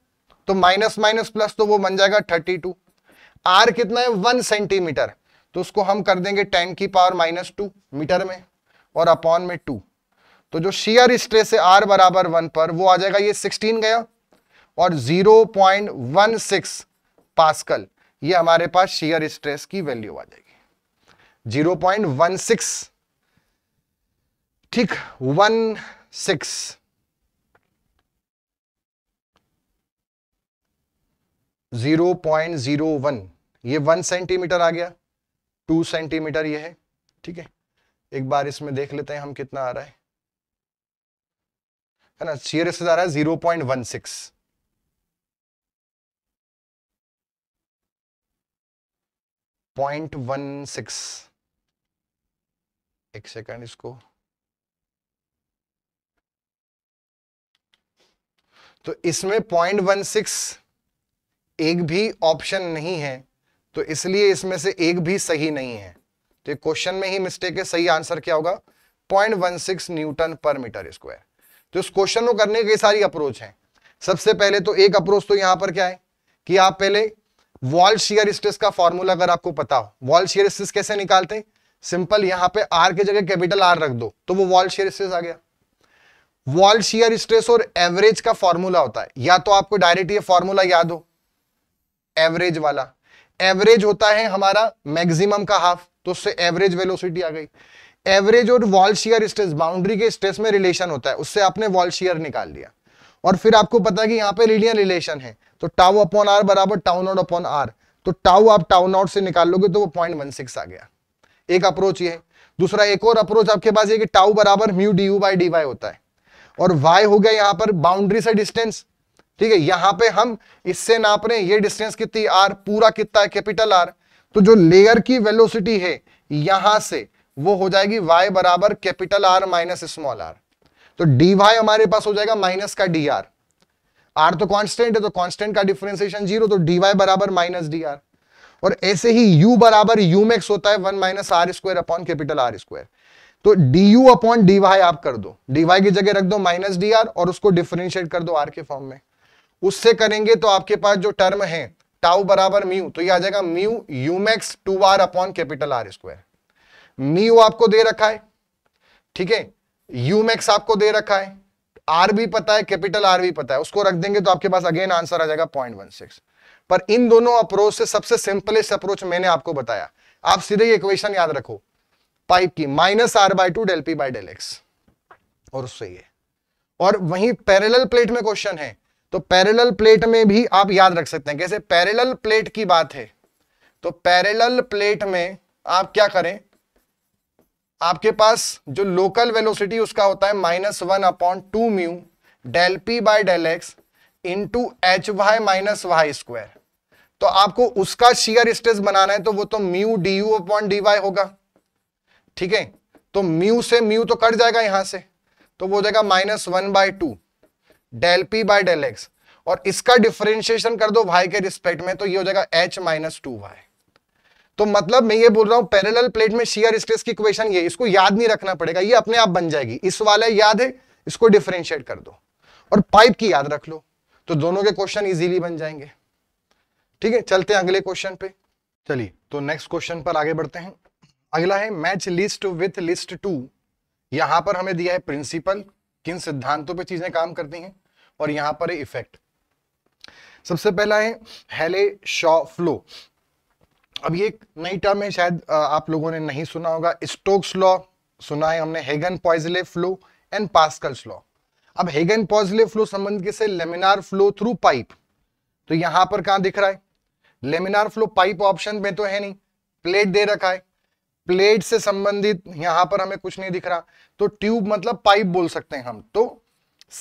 तो माइनस माइनस प्लस तो वो बन जाएगा थर्टी टू आर कितना है वन सेंटीमीटर तो उसको हम कर देंगे टेन की पावर माइनस टू मीटर में और अपॉन में टू तो जो शियर स्ट्रेस है आर बराबर वन पर वो आ जाएगा ये सिक्सटीन गया और zero point one six pascal ये हमारे पास शियर स्ट्रेस की वैल्यू आ जाएगी जीरो पॉइंट वन सिक्स ठीक one six zero point zero one ये वन सेंटीमीटर आ गया टू सेंटीमीटर ये है ठीक है एक बार इसमें देख लेते हैं हम कितना आ रहा है है ना सीरियस आ रहा है zero point one six point one six एक सेकंड इसको तो इसमें पॉइंट वन सिक्स एक भी ऑप्शन नहीं है तो इसलिए इसमें से एक भी सही नहीं है तो क्वेश्चन में ही मिस्टेक है सही आंसर क्या होगा पॉइंट वन सिक्स न्यूटन पर मीटर स्क्वायर तो इस क्वेश्चन को करने के सारी अप्रोच हैं सबसे पहले तो एक अप्रोच तो यहां पर क्या है कि आप पहले वॉल शियर स्ट्रेस का फॉर्मूला अगर आपको पता हो वॉल शियर स्ट्रेस कैसे निकालते हैं सिंपल यहां पे आर के जगह कैपिटल आर रख दो तो वो वॉल शेयर स्ट्रेस आ गया वॉल शेयर स्ट्रेस और एवरेज का फॉर्मूला होता है या तो आपको डायरेक्ट ये फॉर्मूला याद हो एवरेज वाला एवरेज होता है हमारा मैक्सिमम का हाफ तो उससे एवरेज वेलोसिटी आ गई एवरेज और वॉल शेयर स्ट्रेस बाउंड्री के स्ट्रेस में रिलेशन होता है उससे आपने वॉल शेयर निकाल लिया और फिर आपको पता है कि यहां पे लीनियर रिलेशन है तो टाउ अपॉन आर बराबर टाउन आउट अपॉन आर तो टाउ आप टाउन आउट से निकाल लोगे तो वो पॉइंट वन सिक्स आ गया एक अप्रोच ये है दूसरा एक और अप्रोच आपके पास ये कि टाउ बराबर mu D U by D Y होता है और वाई हो गया यहाँ पर बाउंड्री से डिस्टेंस ठीक है यहाँ पे हम इससे नाप रहे हैं ये डिस्टेंस कितनी आर पूरा कितना है कैपिटल आर तो जो लेयर की वेलोसिटी है यहां से वो हो जाएगी y बराबर capital R minus small R तो डी वाई हमारे पास हो जाएगा माइनस का डी आर आर तो कॉन्स्टेंट है तो कॉन्स्टेंट का डिफरेंशिएशन जीरो तो डी वाई बराबर माइनस डी आर और ऐसे ही यू बराबर यू मैक्स होता है one minus R square upon capital R square तो D U upon D Y आप कर दो डी वाई की जगह रख दो माइनस डी आर और उसको डिफरेंशिएट कर दो आर के फॉर्म में उससे करेंगे तो आपके पास जो टर्म है टाउ बराबर म्यू तो ये आ जाएगा mu U max two R upon capital R square mu आपको दे रखा है ठीक है यू मैक्स आपको दे रखा है आर भी पता है कैपिटल आर भी पता है उसको रख देंगे तो आपके पास अगेन आंसर आ जाएगा पॉइंट वन सिक्स पर इन दोनों अप्रोच से सबसे सिंपलेस्ट अप्रोच मैंने आपको बताया आप सीधे इक्वेशन याद रखो पाइप की minus R by two del P by del X और उससे ये और वहीं पैरेलल प्लेट में क्वेश्चन है तो पैरेलल प्लेट में भी आप याद रख सकते हैं कैसे पैरेलल प्लेट की बात है तो पैरेलल प्लेट में आप क्या करें आपके पास जो लोकल वेलोसिटी उसका होता है minus one upon two mu del P by del X into H Y minus Y square तो आपको उसका शियर स्ट्रेस बनाना है तो वो तो mu D U upon D Y होगा ठीक है तो म्यू से म्यू तो कट जाएगा यहां से तो वो जाएगा minus one by two del P by del X और इसका डिफरेंशिएशन कर दो वाई के रिस्पेक्ट में तो ये हो जाएगा एच माइनस टू वाई तो मतलब मैं ये बोल रहा हूं पैरेलल प्लेट में शियर स्ट्रेस की इक्वेशन ये इसको याद नहीं रखना पड़ेगा ये अपने आप बन जाएगी इस वाला याद है इसको डिफरेंशिएट कर दो और पाइप की याद रख लो तो दोनों के क्वेश्चन इजीली बन जाएंगे ठीक है चलते हैं अगले क्वेश्चन पे चलिए तो नेक्स्ट क्वेश्चन पर आगे बढ़ते हैं अगला है match list with list two यहां पर हमें दिया है प्रिंसिपल किन सिद्धांतों पर चीजें काम करती हैं और यहां पर है इफेक्ट सबसे पहला है हेले शॉ फ्लो अब ये एक नई टर्म है शायद आप लोगों ने नहीं सुना होगा स्टोक्स लॉ सुना है हमने Hagen Poiseuille flow and Pascal's law अब हेगन पॉजले फ्लो संबंध के से लेमिनार फ्लो थ्रू पाइप तो यहां पर कहा दिख रहा है लेमिनार फ्लो पाइप ऑप्शन में तो है नहीं प्लेट दे रखा है प्लेट से संबंधित यहां पर हमें कुछ नहीं दिख रहा तो ट्यूब मतलब पाइप बोल सकते हैं हम तो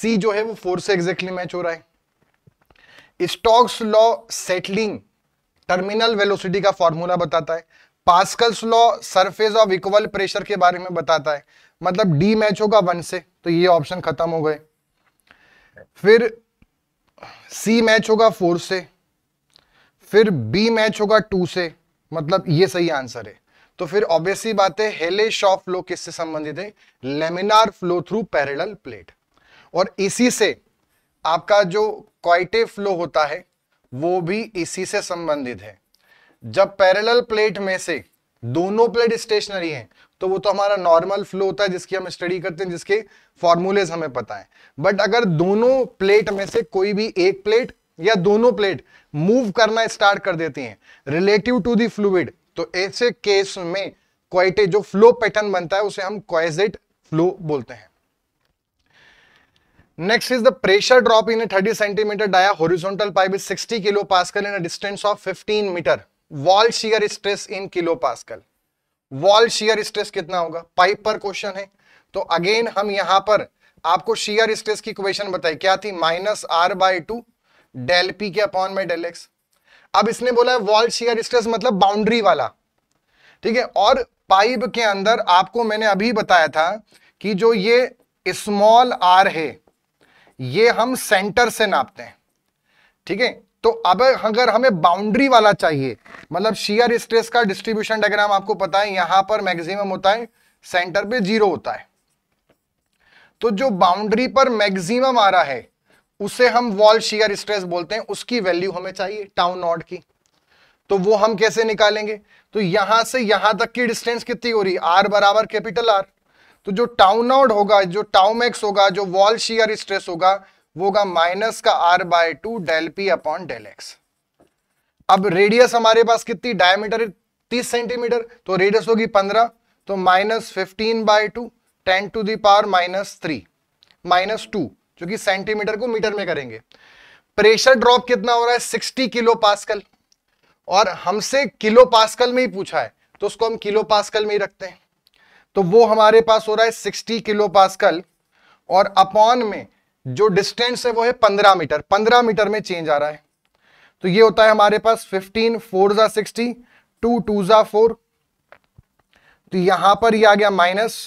सी जो है वो फोर से एग्जैक्टली मैच हो रहा है Stokes law settling terminal velocity का फॉर्मूला बताता है Pascal's law surface of equal pressure के बारे में बताता है मतलब डी मैच होगा वन से तो ये ऑप्शन खत्म हो गए फिर सी मैच होगा फोर से फिर बी मैच होगा टू से मतलब ये सही आंसर है तो फिर ऑब्वियसली बात है हेले शॉ फ्लो किससे संबंधित है laminar flow through parallel plate और इसी से आपका जो क्वाइटे फ्लो होता है वो भी इसी से संबंधित है जब पैरेलल प्लेट में से दोनों प्लेट स्टेशनरी हैं तो वो तो हमारा नॉर्मल फ्लो होता है जिसकी हम स्टडी करते हैं जिसके फॉर्मूलेज हमें पता है बट अगर दोनों प्लेट में से कोई भी एक प्लेट या दोनों प्लेट मूव करना स्टार्ट कर देती हैं रिलेटिव टू दी फ्लूड तो ऐसे केस में क्वाइटे जो फ्लो पैटर्न बनता है उसे हम क्वाइजेट फ्लो बोलते हैं next is the pressure drop in 30 centimetre dia horizontal pipe is 60 kilo pascal in a distance of 15 metre wall shear stress in kilo pascal wall shear stress कितना होगा पाइप पर question है तो अगेन हम यहां पर आपको शियर स्ट्रेस की क्वेश्चन बताई क्या थी minus R by two del P के अपॉन में डेल एक्स अब इसने बोला वॉल शियर स्ट्रेस मतलब बाउंड्री वाला ठीक है और पाइप के अंदर आपको मैंने अभी बताया था कि जो ये स्मॉल आर है ये हम सेंटर से नापते हैं ठीक है तो अब अगर हमें बाउंड्री वाला चाहिए मतलब शियर स्ट्रेस का डिस्ट्रीब्यूशन डायग्राम आपको पता है यहां पर मैक्सिमम होता है सेंटर पे जीरो होता है तो जो बाउंड्री पर मैक्सिमम आ रहा है उसे हम वॉल शियर स्ट्रेस बोलते हैं उसकी वैल्यू हमें चाहिए टाउन नॉट की तो वो हम कैसे निकालेंगे तो यहां से यहां तक की डिस्टेंस कितनी हो रही आर बराबर कैपिटल आर तो जो टाउन नॉट होगा जो टाउ मैक्स होगा जो वॉल शियर स्ट्रेस होगा वो होगा माइनस का R by two del P upon del X अब रेडियस हमारे पास कितनी डायमीटर तीस सेंटीमीटर तो रेडियस होगी पंद्रह तो minus fifteen by two ten to the power minus three minus two क्योंकि सेंटीमीटर को मीटर में करेंगे प्रेशर ड्रॉप कितना हो रहा है सिक्सटी किलो पास्कल और हमसे किलो पास्कल में ही पूछा है तो उसको हम किलो पास्कल में ही रखते हैं तो वो हमारे पास हो रहा है सिक्सटी किलो पास्कल और अपॉन में जो डिस्टेंस है वो है पंद्रह मीटर पंद्रह मीटर में चेंज आ रहा है तो ये होता है हमारे पास फिफ्टीन फोर जा सिक्सटी टू टू जा फोर तो यहां पर ये आ गया माइनस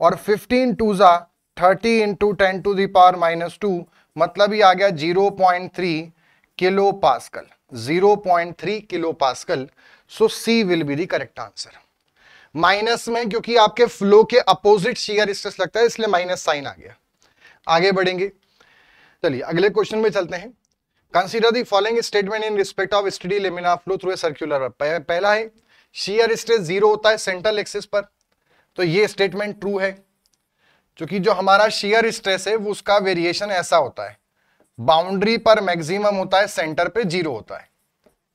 और फिफ्टीन टू जा thirty into ten to the power minus two मतलब ये आ गया zero point three kilo pascal zero point three kilo pascal so C will be the correct answer minus में क्योंकि आपके फ्लो के अपोजिट शेयर स्ट्रेस लगता है इसलिए माइनस साइन आ गया आगे बढ़ेंगे चलिए अगले क्वेश्चन में चलते हैं consider the following statement in respect of study laminar flow through a circular पहला है शीयर स्ट्रेस जीरो होता है सेंट्रल एक्सिस पर तो ये स्टेटमेंट ट्रू है क्योंकि जो हमारा शीयर स्ट्रेस है वो उसका वेरिएशन ऐसा होता है बाउंड्री पर मैक्सिमम होता है सेंटर पे जीरो होता है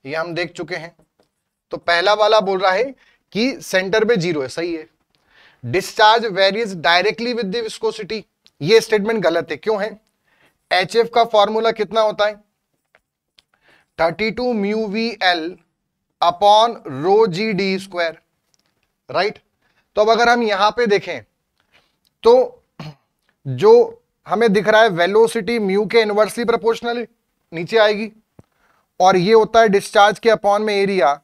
ये हम देख चुके हैं तो पहला वाला बोल रहा है कि सेंटर पे जीरो है सही है discharge varies directly with the viscosity ये स्टेटमेंट गलत है क्यों है एच एफ का फॉर्मूला कितना होता है thirty two mu V L upon rho G D square right तो अब अगर हम यहां पे देखें तो जो हमें दिख रहा है वेलोसिटी म्यू के इनवर्सली प्रोपोर्शनल नीचे आएगी और ये होता है डिस्चार्ज के अपॉन में एरिया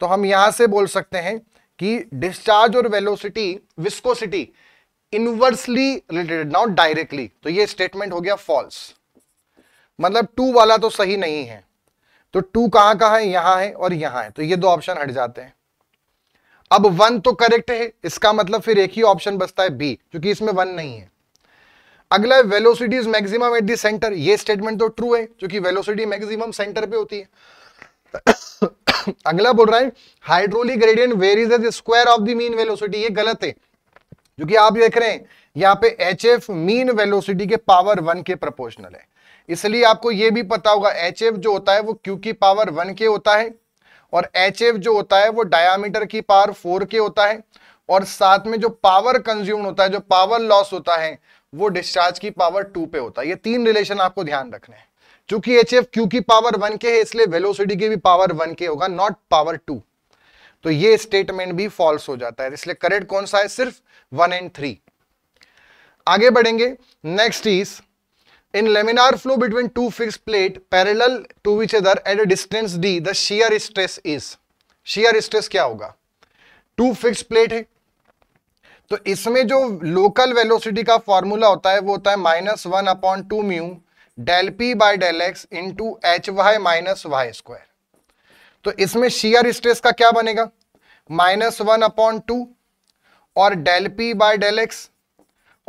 तो हम यहां से बोल सकते हैं कि डिस्चार्ज और velocity viscosity inversely related not directly तो ये स्टेटमेंट हो गया फॉल्स मतलब टू वाला तो सही नहीं है तो टू कहां का है यहां है और यहां है तो ये दो ऑप्शन हट जाते हैं अब वन तो करेक्ट है इसका मतलब फिर एक ही ऑप्शन बचता है बी क्योंकि इसमें वन नहीं है अगला velocity is maximum at the centre ये स्टेटमेंट तो ट्रू है क्योंकि वेलोसिटी मैक्सिमम सेंटर पे होती है अगला बोल रहा है hydraulic gradient varies as square of the mean velocity ये गलत है जो कि आप देख रहे हैं यहाँ पे एच एफ मीन वेलोसिटी के पावर वन के प्रपोर्शनल है इसलिए आपको यह भी पता होगा एच एफ जो होता है वो क्यू की पावर वन के होता है और एच एफ जो होता है वो डायामीटर की पावर फोर के होता है और साथ में जो पावर कंज्यूम होता है जो पावर लॉस होता है वो डिस्चार्ज की पावर टू पे होता है ये तीन रिलेशन आपको ध्यान रखने हैं चूंकि एच एफ क्यू की पावर वन के है इसलिए वेलोसिटी की भी पावर वन के होगा नॉट पावर टू तो ये स्टेटमेंट भी फॉल्स हो जाता है इसलिए करेक्ट कौन सा है सिर्फ वन एंड थ्री आगे बढ़ेंगे next is in laminar flow between two fix plate parallel to which other at a distance D the share stress is shear stress क्या होगा टू फिक्स प्लेट है तो इसमें जो लोकल वेलोसिटी का formula होता है वो होता है minus one upon two mu del P by del X in two H Y minus Y square तो इसमें शियर स्ट्रेस का क्या बनेगा माइनस वन अपॉन टू और del P by del X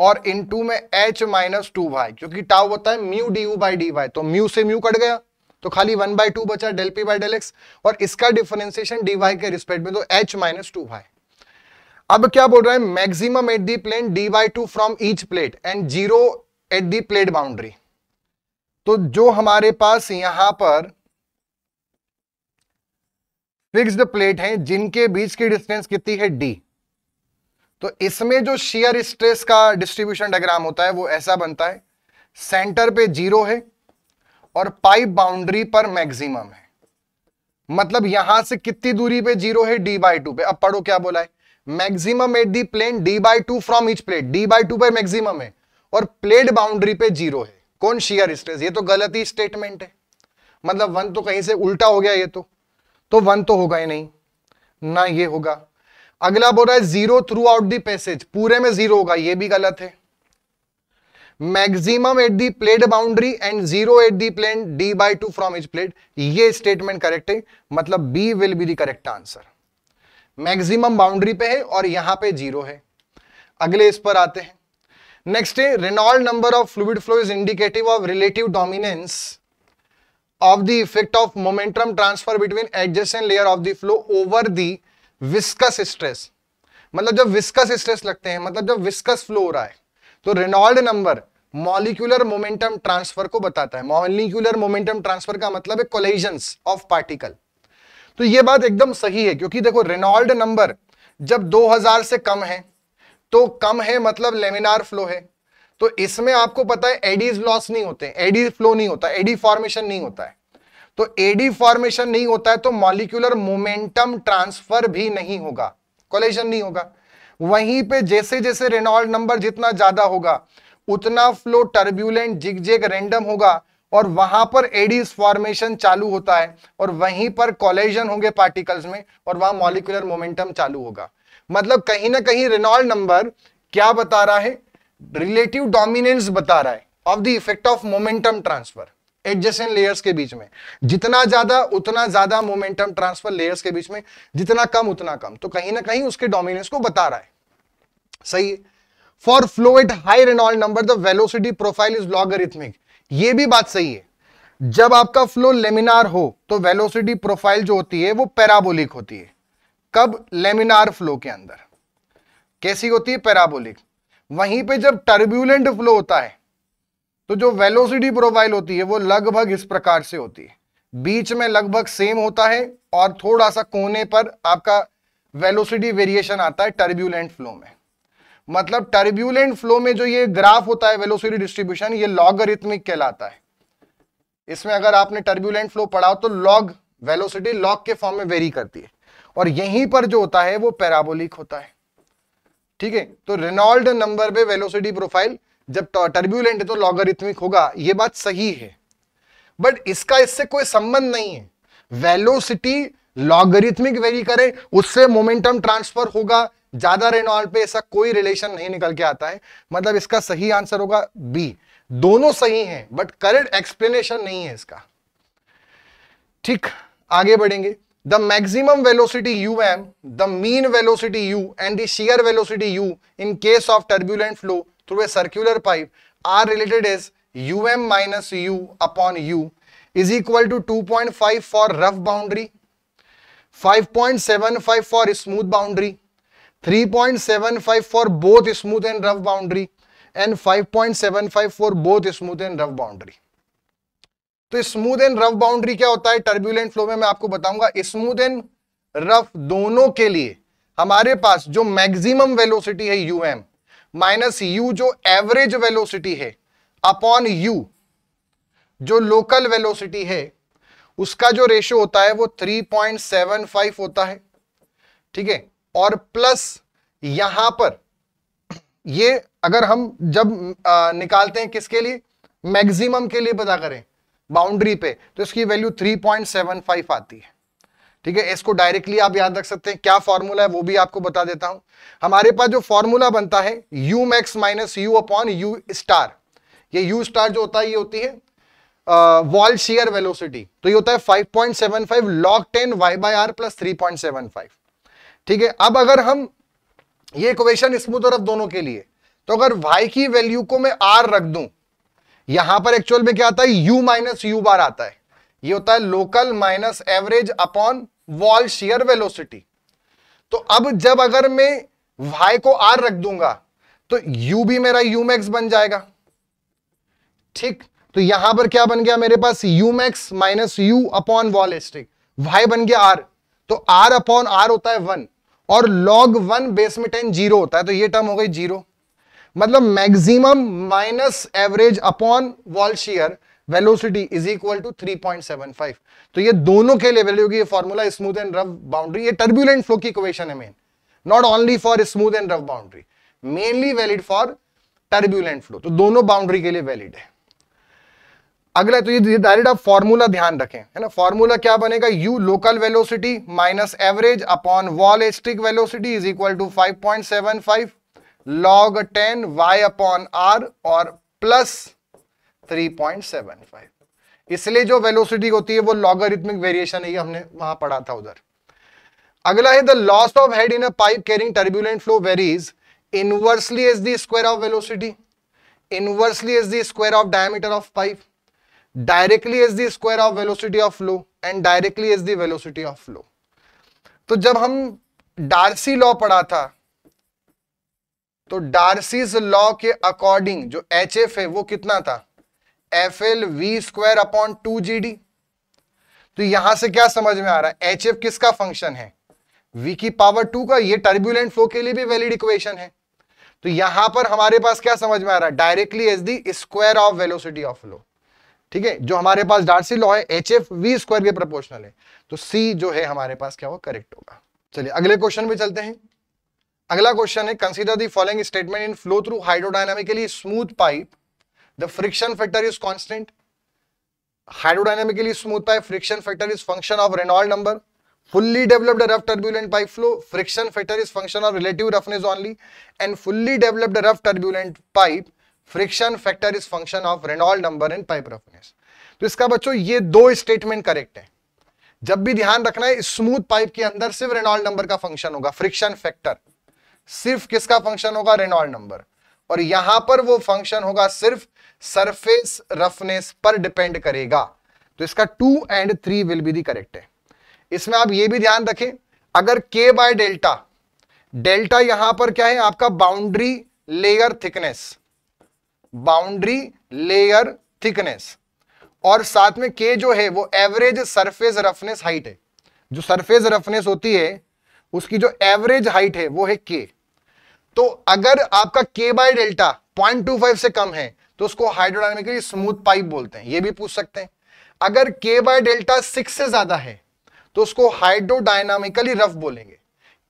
और इन टू में एच माइनस टू वाई क्योंकि tau होता है mu D U by D Y तो म्यू से म्यू कट गया तो खाली वन बाई टू बचा del P by del X और इसका डिफरेंशिएशन डी वाई के रिस्पेक्ट में तो एच माइनस टू वाई अब क्या बोल रहा है maximum at the plane D Y two from each plate and zero at the plate boundary तो जो हमारे पास यहां पर फिक्स्ड प्लेट है जिनके बीच की डिस्टेंस कितनी है डी तो इसमें जो शेयर स्ट्रेस का डिस्ट्रीब्यूशन डायग्राम होता है वो ऐसा बनता है सेंटर पे जीरो है और पाइप बाउंड्री पर मैक्सिमम है मतलब यहां से कितनी दूरी पे जीरो है डी बाई टू पे अब पढ़ो क्या बोला है maximum at the plane D by two from each plate D by two पर मैक्सिमम है और प्लेट बाउंड्री पे जीरो है कौन शेयर स्ट्रेस ये तो गलत ही स्टेटमेंट है मतलब वन तो कहीं से उल्टा हो गया ये तो तो वन तो होगा ही नहीं ना ये होगा अगला बोल रहा है zero throughout the passage पूरे में जीरो होगा ये भी गलत है maximum at the plate boundary and zero at the plane D by two from each plate ये स्टेटमेंट करेक्ट है मतलब B will be the correct answer maximum boundary पे है और यहां पे जीरो है अगले इस पर आते हैं नेक्स्ट है Reynold number of fluid flow is indicative of relative dominance of the effect of momentum transfer between adjacent layer of the flow over the viscous stress मतलब जब विस्कस स्ट्रेस लगते हैं मतलब जब विस्कस फ्लो हो रहा है तो Reynold number molecular momentum transfer को बताता है मॉलिक्यूलर मोमेंटम ट्रांसफर का मतलब है कोलेजन ऑफ पार्टिकल तो ये बात एकदम सही है क्योंकि देखो रेनॉल्ड नंबर जब 2000 से कम है तो कम है मतलब लेमिनार फ्लो है तो इसमें आपको पता है एडीज लॉस नहीं होते एडी फ्लो नहीं होता एडी फॉर्मेशन नहीं होता है तो एडी फॉर्मेशन नहीं होता है तो मॉलिक्यूलर मोमेंटम ट्रांसफर भी नहीं होगा कोलेशन नहीं होगा वहीं पे जैसे जैसे रेनॉल्ड नंबर जितना ज्यादा होगा उतना फ्लो टर्ब्यूलेंट जिगजेग रेंडम होगा और वहां पर एडीज फॉर्मेशन चालू होता है और वहीं पर कॉलेजन होंगे पार्टिकल्स में और वहां मॉलिकुलर मोमेंटम चालू होगा मतलब कहीं ना कहीं रेनॉल्ड नंबर क्या बता रहा है रिलेटिव डोमिनेंस बता रहा है of the effect of momentum transfer adjacent layers के बीच में जितना ज्यादा उतना ज्यादा मोमेंटम ट्रांसफर लेयर्स के बीच में जितना कम उतना कम तो कहीं ना कहीं उसके डोमिनेंस को बता रहा है सही for flow at high Reynold number the velocity profile is logarithmic ये भी बात सही है जब आपका फ्लो लेमिनार हो तो वेलोसिटी प्रोफाइल जो होती है वो पैराबोलिक होती है कब लेमिनार फ्लो के अंदर कैसी होती है पैराबोलिक वहीं पे जब टर्ब्यूलेंट फ्लो होता है तो जो वेलोसिटी प्रोफाइल होती है वो लगभग इस प्रकार से होती है बीच में लगभग सेम होता है और थोड़ा सा कोने पर आपका वेलोसिटी वेरिएशन आता है टर्ब्यूलेंट फ्लो में मतलब टर्ब्यूलेंट फ्लो में जो ये ग्राफ होता है वेलोसिटी डिस्ट्रीब्यूशन ये लॉगरिथमिक कहलाता है इसमें अगर आपने टर्ब्यूलेंट फ्लो पढ़ा तो लॉग वेलोसिटी लॉग के फॉर्म में वेरी करती है और यहीं पर जो होता है वो पैराबोलिक होता है ठीक है तो रेनॉल्ड नंबर पे वेलोसिटी प्रोफाइल जब टर्ब्यूलेंट तो है तो लॉगरिथमिक होगा ये बात सही है बट इसका इससे कोई संबंध नहीं है वेलोसिटी लॉगरिथमिक वेरी करे उससे मोमेंटम ट्रांसफर होगा ज्यादा रेनॉल्ड पे ऐसा कोई रिलेशन नहीं निकल के आता है मतलब इसका सही आंसर होगा बी दोनों सही हैं बट करेक्ट एक्सप्लेनेशन नहीं है इसका ठीक आगे बढ़ेंगे the maximum velocity U M the mean velocity U and shear velocity U in case of turbulent flow through a circular pipe are related as um minus u upon u is equal to 2.5 for rough boundary, 5.75 for smooth boundary, 3.75 for both smooth and rough boundary and 5.75 for both smooth and rough boundary. तो smooth and rough boundary क्या होता है turbulent flow में मैं आपको बताऊंगा smooth and rough दोनों के लिए हमारे पास जो मैक्सिमम वेलोसिटी है यू एम माइनस यू जो एवरेज वेलोसिटी है अपॉन यू जो लोकल वेलोसिटी है उसका जो रेशियो होता है वो 3.75 होता है ठीक है और प्लस यहां पर ये अगर हम जब आ, निकालते हैं किसके लिए मैक्सिमम के लिए पता करें बाउंड्री पे तो इसकी वैल्यू 3.75 आती है ठीक है इसको डायरेक्टली आप याद रख सकते हैं क्या फॉर्मूला है वो भी आपको बता देता हूं हमारे पास जो फॉर्मूला बनता है U max minus U upon U star ये यू स्टार जो होता है ये होती है वॉल शेयर वेलोसिटी तो ये होता है 5.75 log ten Y by R plus three ठीक है अब अगर हम ये क्वेश्चन स्मूथ और दोनों के लिए तो अगर वाई की वैल्यू को मैं आर रख दू यहां पर एक्चुअल में क्या आता है यू माइनस यू बार आता है ये होता है local minus average upon wall share velocity तो अब जब अगर मैं वाई को आर रख दूंगा तो यू भी मेरा u मैक्स बन जाएगा ठीक तो यहां पर क्या बन गया मेरे पास U max max minus U upon wall stick Y बन गया आर तो आर अपॉन आर होता है वन और लॉग वन बेस में टेन जीरो होता है तो ये टर्म हो गई जीरो मतलब maximum minus average upon wall share velocity is equal to 3.75 तो ये दोनों के लिए वैल्यू की formula smooth and rough boundary ये टर्बुलेंट फ्लो की इक्वेशन है main not only for smooth and rough boundary mainly valid for turbulent flow तो दोनों बाउंड्री के लिए वैलिड है अगला तो ये डायरेक्ट आप फॉर्मूला ध्यान रखें है ना फॉर्मूला क्या बनेगा U local velocity minus average upon wall asterisk velocity is equal to 5.75 log 10 Y upon R और प्लस 3.75 इसलिए जो वेलोसिटी होती है वो लॉगरिथमिक वेरिएशन है हमने वहां पढ़ा था उधर अगला है the loss of head in a pipe carrying turbulent flow varies inversely as the square of velocity inversely as the square of diameter of pipe directly as the square of velocity of flow and directly as the velocity of flow तो जब हम Darcy law पढ़ा था तो Darcy's law के according जो H F है वो कितना था F L V square upon two G D तो यहां से क्या समझ में आ रहा है एच एफ किसका फंक्शन है v की पावर टू का ये टर्बुलेंट फ्लो के लिए भी वैलिड इक्वेशन है तो यहां पर हमारे पास क्या समझ में आ रहा है directly as the square of velocity of flow ठीक है जो हमारे पास डार्सी लॉ है एच एफ वी स्क्वायर के प्रपोर्शनल है तो सी जो है हमारे पास क्या होगा करेक्ट होगा चलिए अगले क्वेश्चन में चलते हैं अगला क्वेश्चन है consider the following statement in flow through hydrodynamically smooth pipe the friction factor is constant hydrodynamically smooth है friction factor is function of Reynold number fully developed rough turbulent pipe flow friction factor is function of relative roughness only and fully developed rough turbulent pipe friction factor is function of Reynold number and pipe roughness तो इसका बच्चों ये दो statement correct है जब भी ध्यान रखना है स्मूथ पाइप के अंदर सिर्फ रेनॉल्ड नंबर का फंक्शन होगा फ्रिक्शन फैक्टर सिर्फ किसका फंक्शन होगा रेनॉल्ड नंबर और यहां पर वो फंक्शन होगा सिर्फ सरफेस रफनेस पर डिपेंड करेगा तो इसका two and three will be the correct है इसमें आप ये भी ध्यान रखें अगर के बाय डेल्टा डेल्टा यहां पर क्या है आपका boundary layer thickness boundary layer thickness और साथ में के जो है वो एवरेज सरफेस रफनेस हाइट है जो सरफेस रफनेस होती है उसकी जो एवरेज हाइट है वो है के तो अगर आपका के बाय डेल्टा 0.25 से कम है तो उसको हाइड्रोडायनामिकली स्मूथ पाइप बोलते हैं ये भी पूछ सकते हैं अगर के बाय डेल्टा सिक्स से ज्यादा है तो उसको हाइड्रोडायनामिकली रफ बोलेंगे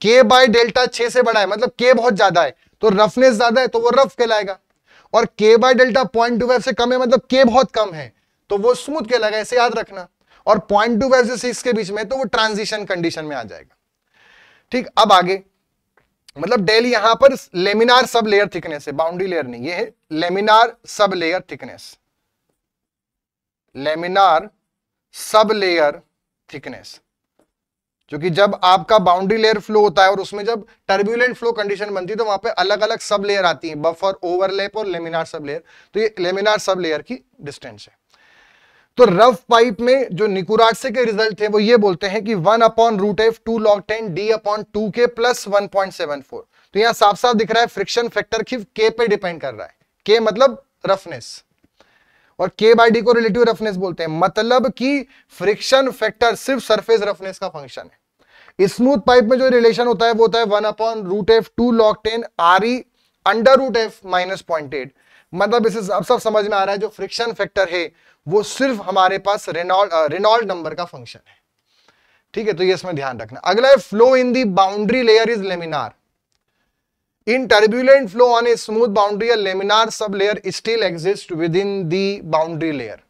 के बाय डेल्टा छह से बड़ा है मतलब के बहुत ज्यादा है तो रफनेस ज्यादा है तो वो रफ कहलाएगा और K by delta point two five से कम है मतलब के बहुत कम है तो वो स्मूथ कहलाएगा ऐसे याद रखना और पॉइंट टू वेव से सिक्स के बीच में तो वो ट्रांजिशन कंडीशन में आ जाएगा ठीक अब आगे मतलब डेल यहां पर लेमिनार सब लेयर थिकनेस है बाउंड्री लेयर नहीं ये है laminar sub layer thickness laminar sub layer thickness क्योंकि जब आपका बाउंड्री लेयर फ्लो होता है और उसमें जब टर्बुलेंट फ्लो कंडीशन बनती है तो वहां पे अलग अलग सब लेयर आती है बफर ओवरलैप और लेमिनार सब लेयर तो ये लेमिनार सब लेयर की डिस्टेंस है तो रफ पाइप में जो निकुराक्से के रिजल्ट थे वो ये बोलते हैं कि one upon root F two log ten D upon two K plus one point seven four तो यहां साफ साफ दिख रहा है फ्रिक्शन फैक्टर की के पे डिपेंड कर रहा है के मतलब रफनेस और के बाई डी को रिलेटिव रफनेस बोलते हैं मतलब कि फ्रिक्शन फैक्टर सिर्फ सरफेस रफनेस का फंक्शन है स्मूथ पाइप में जो रिलेशन होता है वो होता है one upon root F two log ten R E under root F minus point eight मतलब इसे अब सब समझ में आ रहा है जो फ्रिक्शन फैक्टर है वो सिर्फ हमारे पास रेनॉल्ड रेनॉल्ड नंबर का फंक्शन है ठीक है तो ये इसमें ध्यान रखना अगला है flow in the boundary layer is laminar in turbulent flow on a smooth boundary या laminar sub layer still exist within the boundary layer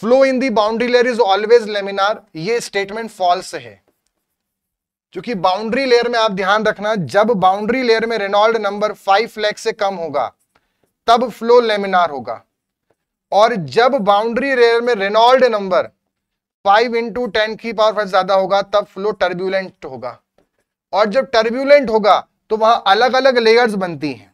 flow in the boundary layer is always laminar ये statement false है क्योंकि boundary layer में आप ध्यान रखना जब boundary layer में रेनॉल्ड नंबर फाइव लैख से कम होगा तब फ्लो लेमिनार होगा और जब बाउंड्री रेयर में Reynold number five into ten की पावर फाइव ज्यादा होगा तब फ्लो टर्ब्यूलेंट होगा और जब टर्ब्यूलेंट होगा तो वहां अलग अलग लेयर्स बनती हैं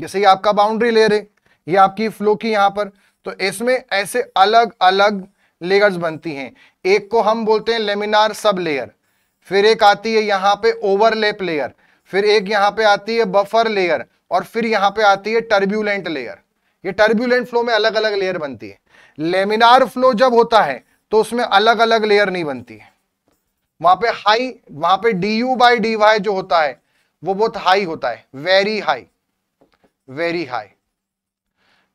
जैसे ये आपका बाउंड्री लेयर है ये आपकी फ्लो की यहां पर तो इसमें ऐसे अलग अलग लेयर्स बनती हैं एक को हम बोलते हैं लेमिनार सब लेयर फिर एक आती है यहां पे ओवरलेप लेयर फिर एक यहां पे आती है बफर लेयर और फिर यहां पे आती है टर्ब्यूलेंट लेयर ये टर्ब्यूलेंट फ्लो में अलग अलग लेयर बनती है लेमिनार फ्लो जब होता है तो उसमें अलग अलग लेयर नहीं बनती है वहां पे हाई वहां पे D U by D Y जो होता है वो बहुत हाई होता है वेरी हाई वेरी हाई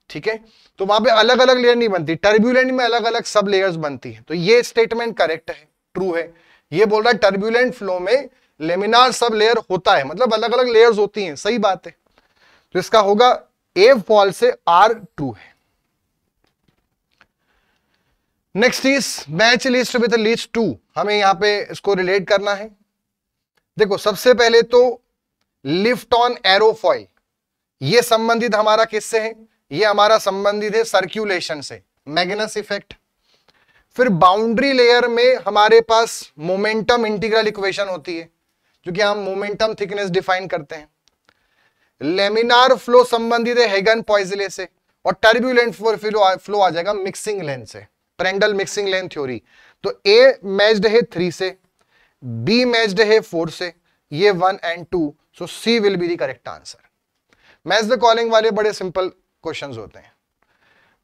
ठीक है तो वहां पे अलग अलग लेयर नहीं बनती टर्ब्यूलेंट में अलग अलग सब लेयर्स बनती है तो ये स्टेटमेंट करेक्ट है ट्रू है ये बोल रहा है टर्ब्यूलेंट फ्लो में लेमिनार सब लेयर होता है मतलब अलग अलग लेयर्स होती हैं सही बात है तो इसका होगा ए फॉल से आर टू है next is match list with list two हमें यहां पे इसको रिलेट करना है देखो सबसे पहले तो लिफ्ट ऑन एरोफॉइल ये संबंधित हमारा किससे है ये हमारा संबंधित है सर्क्यूलेशन से मैग्नस इफेक्ट फिर बाउंड्री लेयर में हमारे पास मोमेंटम इंटीग्रल इक्वेशन होती है जो कि हम मोमेंटम थिकनेस डिफाइन करते हैं लेमिनार फ्लो संबंधित हैगन पॉइजिले पॉइजले से और टर्ब्यूलेंट फ्लो आ जाएगा मिक्सिंग लेंथ से प्रेंडल मिक्सिंग लेंथ थ्योरी तो ए मैच्ड है थ्री से बी मैच्ड है फोर से ये one and two so C will be the correct answer match the calling वाले बड़े सिंपल क्वेश्चंस होते हैं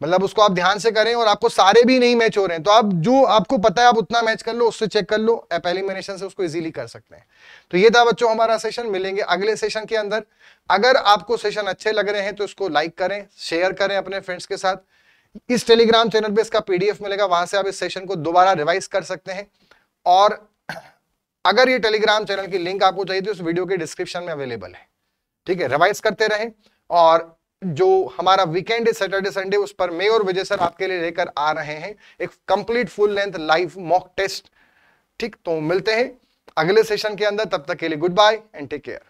मतलब उसको आप ध्यान से करें और आपको सारे भी नहीं मैच हो रहे हैं तो आप जो आपको पता है आप उतना मैच कर लो उससे चेक कर लो एप एलिमिनेशन से उसको इजीली कर सकते हैं तो ये था बच्चों हमारा सेशन मिलेंगे अगले सेशन के अंदर अगर आपको सेशन अच्छे लग रहे हैं तो इसको लाइक करें शेयर करें अपने फ्रेंड्स के साथ इस टेलीग्राम चैनल पर इसका पीडीएफ मिलेगा वहां से आप इस सेशन को दोबारा रिवाइज कर सकते हैं और अगर ये टेलीग्राम चैनल की लिंक आपको चाहिए तो उस वीडियो के डिस्क्रिप्शन में अवेलेबल है ठीक है रिवाइज करते रहें और जो हमारा वीकेंड है सैटरडे संडे उस पर मैं और विजय सर आपके लिए लेकर आ रहे हैं एक complete full length live mock test ठीक तो मिलते हैं अगले सेशन के अंदर तब तक के लिए goodbye and take care